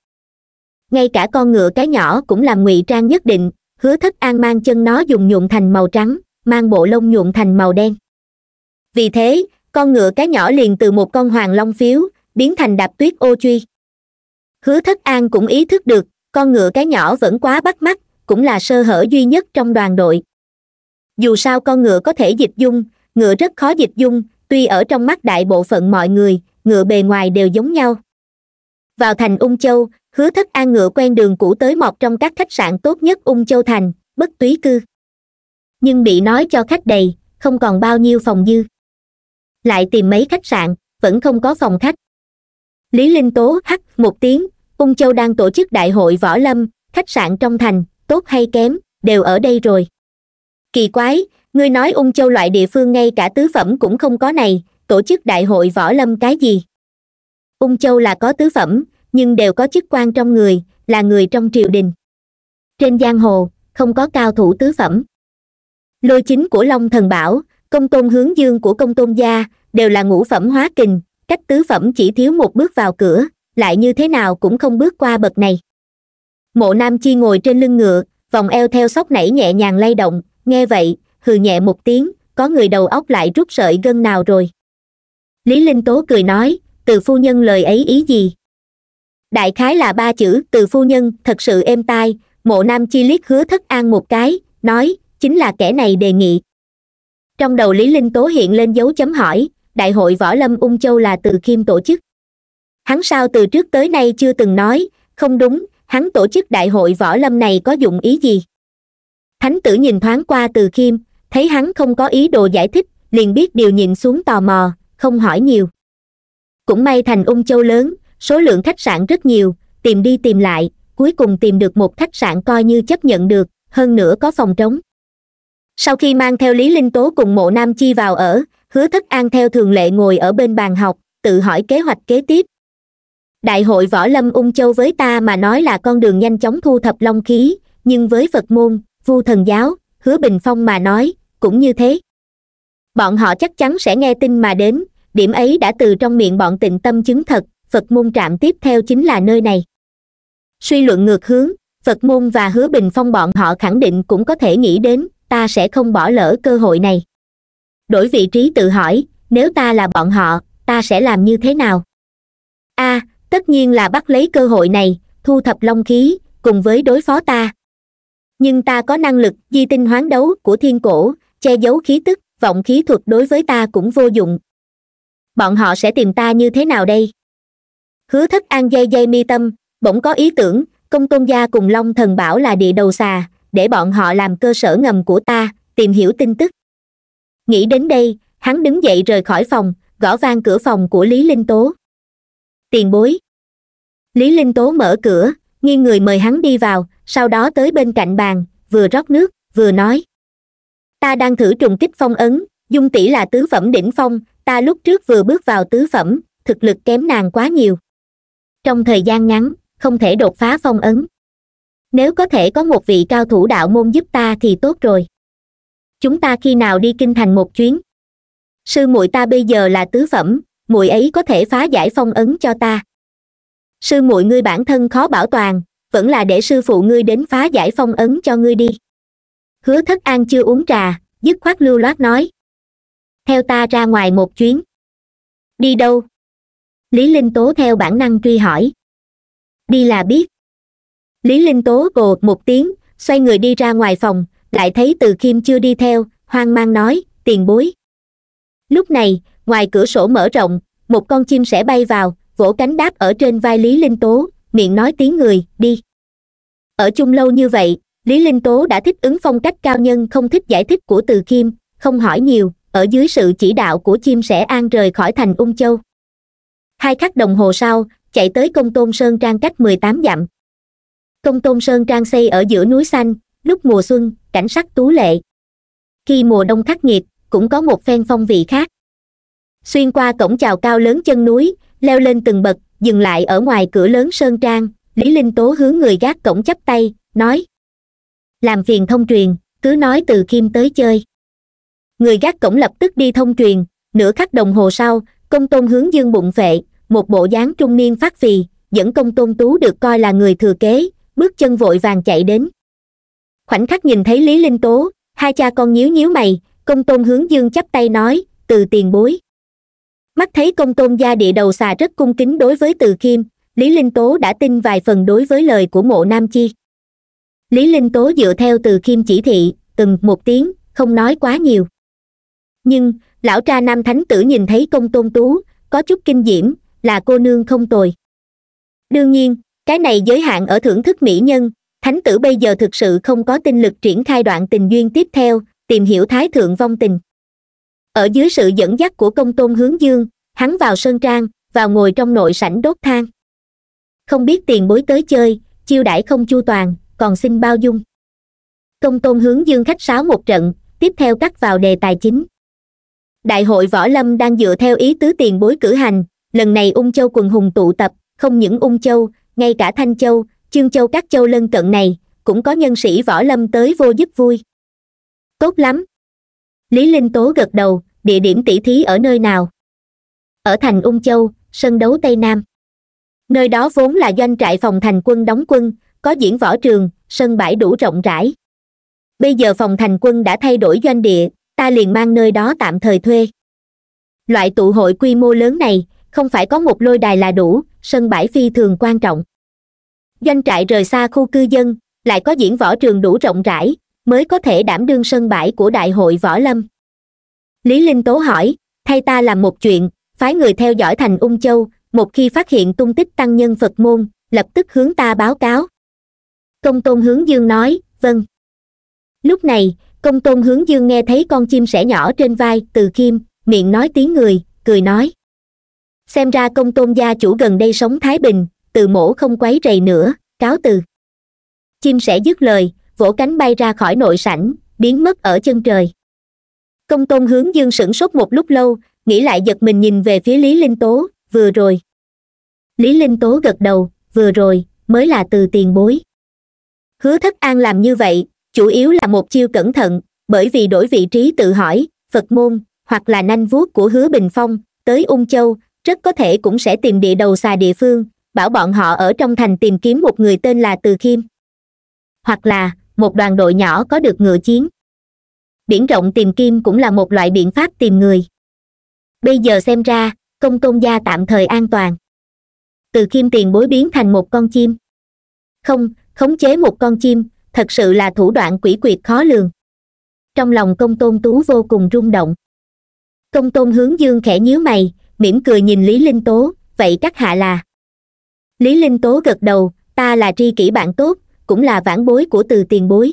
Speaker 1: ngay cả con ngựa cái nhỏ cũng làm ngụy trang nhất định hứa thất an mang chân nó dùng nhuộm thành màu trắng mang bộ lông nhuộm thành màu đen vì thế con ngựa cái nhỏ liền từ một con hoàng long phiếu biến thành đạp tuyết ô truy hứa thất an cũng ý thức được con ngựa cái nhỏ vẫn quá bắt mắt cũng là sơ hở duy nhất trong đoàn đội dù sao con ngựa có thể dịch dung ngựa rất khó dịch dung tuy ở trong mắt đại bộ phận mọi người ngựa bề ngoài đều giống nhau vào thành ung châu hứa thất an ngựa quen đường cũ tới một trong các khách sạn tốt nhất ung châu thành bất túy cư nhưng bị nói cho khách đầy không còn bao nhiêu phòng dư lại tìm mấy khách sạn vẫn không có phòng khách lý linh tố hắt một tiếng ung châu đang tổ chức đại hội võ lâm khách sạn trong thành tốt hay kém đều ở đây rồi kỳ quái ngươi nói ung châu loại địa phương ngay cả tứ phẩm cũng không có này tổ chức đại hội võ lâm cái gì ung châu là có tứ phẩm nhưng đều có chức quan trong người là người trong triều đình trên giang hồ không có cao thủ tứ phẩm lôi chính của long thần bảo công tôn hướng dương của công tôn gia đều là ngũ phẩm hóa kình cách tứ phẩm chỉ thiếu một bước vào cửa lại như thế nào cũng không bước qua bậc này mộ nam chi ngồi trên lưng ngựa vòng eo theo sóc nảy nhẹ nhàng lay động nghe vậy hừ nhẹ một tiếng có người đầu óc lại rút sợi gân nào rồi lý linh tố cười nói từ phu nhân lời ấy ý gì đại khái là ba chữ từ phu nhân thật sự êm tai mộ nam chi liếc hứa thất an một cái nói chính là kẻ này đề nghị trong đầu lý linh tố hiện lên dấu chấm hỏi đại hội võ lâm ung châu là từ khiêm tổ chức hắn sao từ trước tới nay chưa từng nói không đúng hắn tổ chức đại hội võ lâm này có dụng ý gì thánh tử nhìn thoáng qua từ khiêm thấy hắn không có ý đồ giải thích liền biết điều nhìn xuống tò mò không hỏi nhiều cũng may thành ung châu lớn số lượng khách sạn rất nhiều tìm đi tìm lại cuối cùng tìm được một khách sạn coi như chấp nhận được hơn nữa có phòng trống sau khi mang theo lý linh tố cùng mộ nam chi vào ở hứa thất an theo thường lệ ngồi ở bên bàn học tự hỏi kế hoạch kế tiếp đại hội võ lâm ung châu với ta mà nói là con đường nhanh chóng thu thập long khí nhưng với phật môn vu thần giáo hứa bình phong mà nói cũng như thế bọn họ chắc chắn sẽ nghe tin mà đến điểm ấy đã từ trong miệng bọn tịnh tâm chứng thật phật môn trạm tiếp theo chính là nơi này suy luận ngược hướng phật môn và hứa bình phong bọn họ khẳng định cũng có thể nghĩ đến ta sẽ không bỏ lỡ cơ hội này đổi vị trí tự hỏi nếu ta là bọn họ ta sẽ làm như thế nào a à, tất nhiên là bắt lấy cơ hội này thu thập long khí cùng với đối phó ta nhưng ta có năng lực di tinh hoán đấu của thiên cổ che giấu khí tức vọng khí thuật đối với ta cũng vô dụng bọn họ sẽ tìm ta như thế nào đây hứa thất an dây dây mi tâm bỗng có ý tưởng công tôn gia cùng long thần bảo là địa đầu xà để bọn họ làm cơ sở ngầm của ta tìm hiểu tin tức nghĩ đến đây hắn đứng dậy rời khỏi phòng gõ vang cửa phòng của lý linh tố tiền bối lý linh tố mở cửa nghiêng người mời hắn đi vào sau đó tới bên cạnh bàn vừa rót nước vừa nói ta đang thử trùng kích phong ấn dung tỷ là tứ phẩm đỉnh phong ta lúc trước vừa bước vào tứ phẩm thực lực kém nàng quá nhiều trong thời gian ngắn không thể đột phá phong ấn nếu có thể có một vị cao thủ đạo môn giúp ta thì tốt rồi chúng ta khi nào đi kinh thành một chuyến sư muội ta bây giờ là tứ phẩm muội ấy có thể phá giải phong ấn cho ta sư muội ngươi bản thân khó bảo toàn vẫn là để sư phụ ngươi đến phá giải phong ấn cho ngươi đi hứa thất an chưa uống trà dứt khoát lưu loát nói theo ta ra ngoài một chuyến đi đâu lý linh tố theo bản năng truy hỏi đi là biết lý linh tố gồ một tiếng xoay người đi ra ngoài phòng lại thấy từ kim chưa đi theo hoang mang nói tiền bối lúc này ngoài cửa sổ mở rộng một con chim sẻ bay vào vỗ cánh đáp ở trên vai lý linh tố miệng nói tiếng người đi ở chung lâu như vậy lý linh tố đã thích ứng phong cách cao nhân không thích giải thích của từ kim không hỏi nhiều ở dưới sự chỉ đạo của chim sẽ an rời khỏi thành ung châu hai khắc đồng hồ sau chạy tới công tôn sơn trang cách mười tám dặm công tôn sơn trang xây ở giữa núi xanh lúc mùa xuân cảnh sắc tú lệ khi mùa đông khắc nghiệt cũng có một phen phong vị khác xuyên qua cổng chào cao lớn chân núi leo lên từng bậc dừng lại ở ngoài cửa lớn sơn trang lý linh tố hướng người gác cổng chắp tay nói làm phiền thông truyền cứ nói từ kim tới chơi người gác cổng lập tức đi thông truyền nửa khắc đồng hồ sau công tôn hướng dương bụng phệ một bộ dáng trung niên phát phì dẫn công tôn tú được coi là người thừa kế bước chân vội vàng chạy đến khoảnh khắc nhìn thấy lý linh tố hai cha con nhíu nhíu mày công tôn hướng dương chắp tay nói từ tiền bối mắt thấy công tôn gia địa đầu xà rất cung kính đối với từ kim lý linh tố đã tin vài phần đối với lời của mộ nam chi lý linh tố dựa theo từ kim chỉ thị từng một tiếng không nói quá nhiều nhưng lão cha nam thánh tử nhìn thấy công tôn tú có chút kinh diễm là cô nương không tồi đương nhiên cái này giới hạn ở thưởng thức mỹ nhân thánh tử bây giờ thực sự không có tinh lực triển khai đoạn tình duyên tiếp theo tìm hiểu thái thượng vong tình ở dưới sự dẫn dắt của công tôn hướng dương hắn vào sơn trang vào ngồi trong nội sảnh đốt than không biết tiền bối tới chơi chiêu đãi không chu toàn còn xin bao dung công tôn hướng dương khách sáo một trận tiếp theo cắt vào đề tài chính đại hội võ lâm đang dựa theo ý tứ tiền bối cử hành lần này ung châu quần hùng tụ tập không những ung châu ngay cả thanh châu trương châu các châu lân cận này cũng có nhân sĩ võ lâm tới vô giúp vui tốt lắm lý linh tố gật đầu địa điểm tỷ thí ở nơi nào ở thành ung châu sân đấu tây nam nơi đó vốn là doanh trại phòng thành quân đóng quân có diễn võ trường sân bãi đủ rộng rãi bây giờ phòng thành quân đã thay đổi doanh địa ta liền mang nơi đó tạm thời thuê loại tụ hội quy mô lớn này không phải có một lôi đài là đủ sân bãi phi thường quan trọng doanh trại rời xa khu cư dân lại có diễn võ trường đủ rộng rãi mới có thể đảm đương sân bãi của đại hội võ lâm lý linh tố hỏi thay ta làm một chuyện phái người theo dõi thành ung châu một khi phát hiện tung tích tăng nhân phật môn lập tức hướng ta báo cáo công tôn hướng dương nói vâng lúc này công tôn hướng dương nghe thấy con chim sẻ nhỏ trên vai từ kim miệng nói tiếng người cười nói xem ra công tôn gia chủ gần đây sống thái bình từ mổ không quấy rầy nữa cáo từ chim sẻ dứt lời vỗ cánh bay ra khỏi nội sảnh biến mất ở chân trời công tôn hướng dương sửng sốt một lúc lâu nghĩ lại giật mình nhìn về phía lý linh tố vừa rồi lý linh tố gật đầu vừa rồi mới là từ tiền bối hứa thất an làm như vậy chủ yếu là một chiêu cẩn thận bởi vì đổi vị trí tự hỏi phật môn hoặc là nanh vuốt của hứa bình phong tới ung châu rất có thể cũng sẽ tìm địa đầu xà địa phương bảo bọn họ ở trong thành tìm kiếm một người tên là từ kim hoặc là một đoàn đội nhỏ có được ngựa chiến biển rộng tìm kim cũng là một loại biện pháp tìm người bây giờ xem ra công tôn gia tạm thời an toàn từ kim tiền bối biến thành một con chim không khống chế một con chim thật sự là thủ đoạn quỷ quyệt khó lường trong lòng công tôn tú vô cùng rung động công tôn hướng dương khẽ nhíu mày mỉm cười nhìn lý linh tố vậy các hạ là lý linh tố gật đầu ta là tri kỷ bạn tốt cũng là vãn bối của từ tiền bối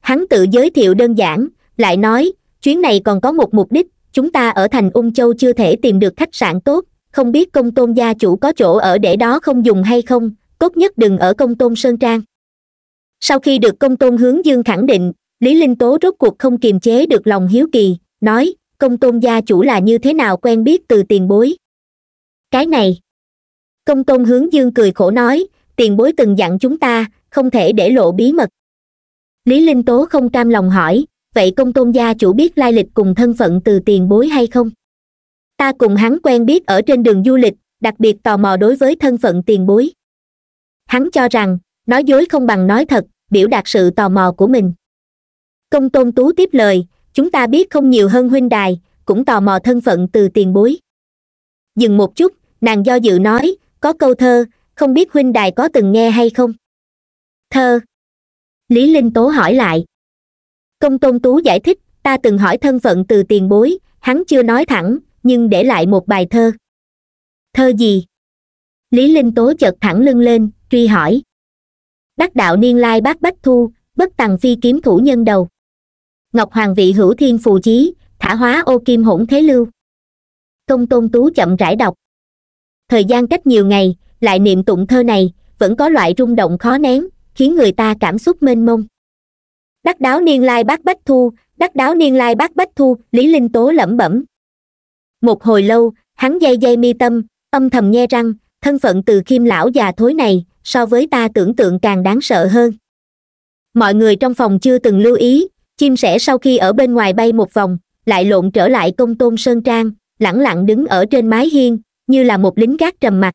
Speaker 1: hắn tự giới thiệu đơn giản lại nói chuyến này còn có một mục đích chúng ta ở thành ung châu chưa thể tìm được khách sạn tốt không biết công tôn gia chủ có chỗ ở để đó không dùng hay không tốt nhất đừng ở công tôn sơn trang sau khi được công tôn hướng dương khẳng định lý linh tố rốt cuộc không kiềm chế được lòng hiếu kỳ nói công tôn gia chủ là như thế nào quen biết từ tiền bối cái này công tôn hướng dương cười khổ nói tiền bối từng dặn chúng ta không thể để lộ bí mật lý linh tố không cam lòng hỏi vậy công tôn gia chủ biết lai lịch cùng thân phận từ tiền bối hay không ta cùng hắn quen biết ở trên đường du lịch đặc biệt tò mò đối với thân phận tiền bối hắn cho rằng nói dối không bằng nói thật biểu đạt sự tò mò của mình công tôn tú tiếp lời chúng ta biết không nhiều hơn huynh đài cũng tò mò thân phận từ tiền bối dừng một chút nàng do dự nói có câu thơ không biết huynh đài có từng nghe hay không thơ lý linh tố hỏi lại công tôn tú giải thích ta từng hỏi thân phận từ tiền bối hắn chưa nói thẳng nhưng để lại một bài thơ thơ gì lý linh tố chợt thẳng lưng lên truy hỏi đắc đạo niên lai bác bách thu bất tằng phi kiếm thủ nhân đầu ngọc hoàng vị hữu thiên phù chí thả hóa ô kim hỗn thế lưu công tôn tú chậm rãi đọc thời gian cách nhiều ngày lại niệm tụng thơ này vẫn có loại rung động khó nén khiến người ta cảm xúc mênh mông đắc đáo niên lai bác bách thu đắc đáo niên lai bác bách thu lý linh tố lẩm bẩm một hồi lâu hắn dây dây mi tâm âm thầm nghe rằng thân phận từ khiêm lão già thối này so với ta tưởng tượng càng đáng sợ hơn mọi người trong phòng chưa từng lưu ý chim sẻ sau khi ở bên ngoài bay một vòng lại lộn trở lại công tôn sơn trang lẳng lặng đứng ở trên mái hiên như là một lính gác trầm mặc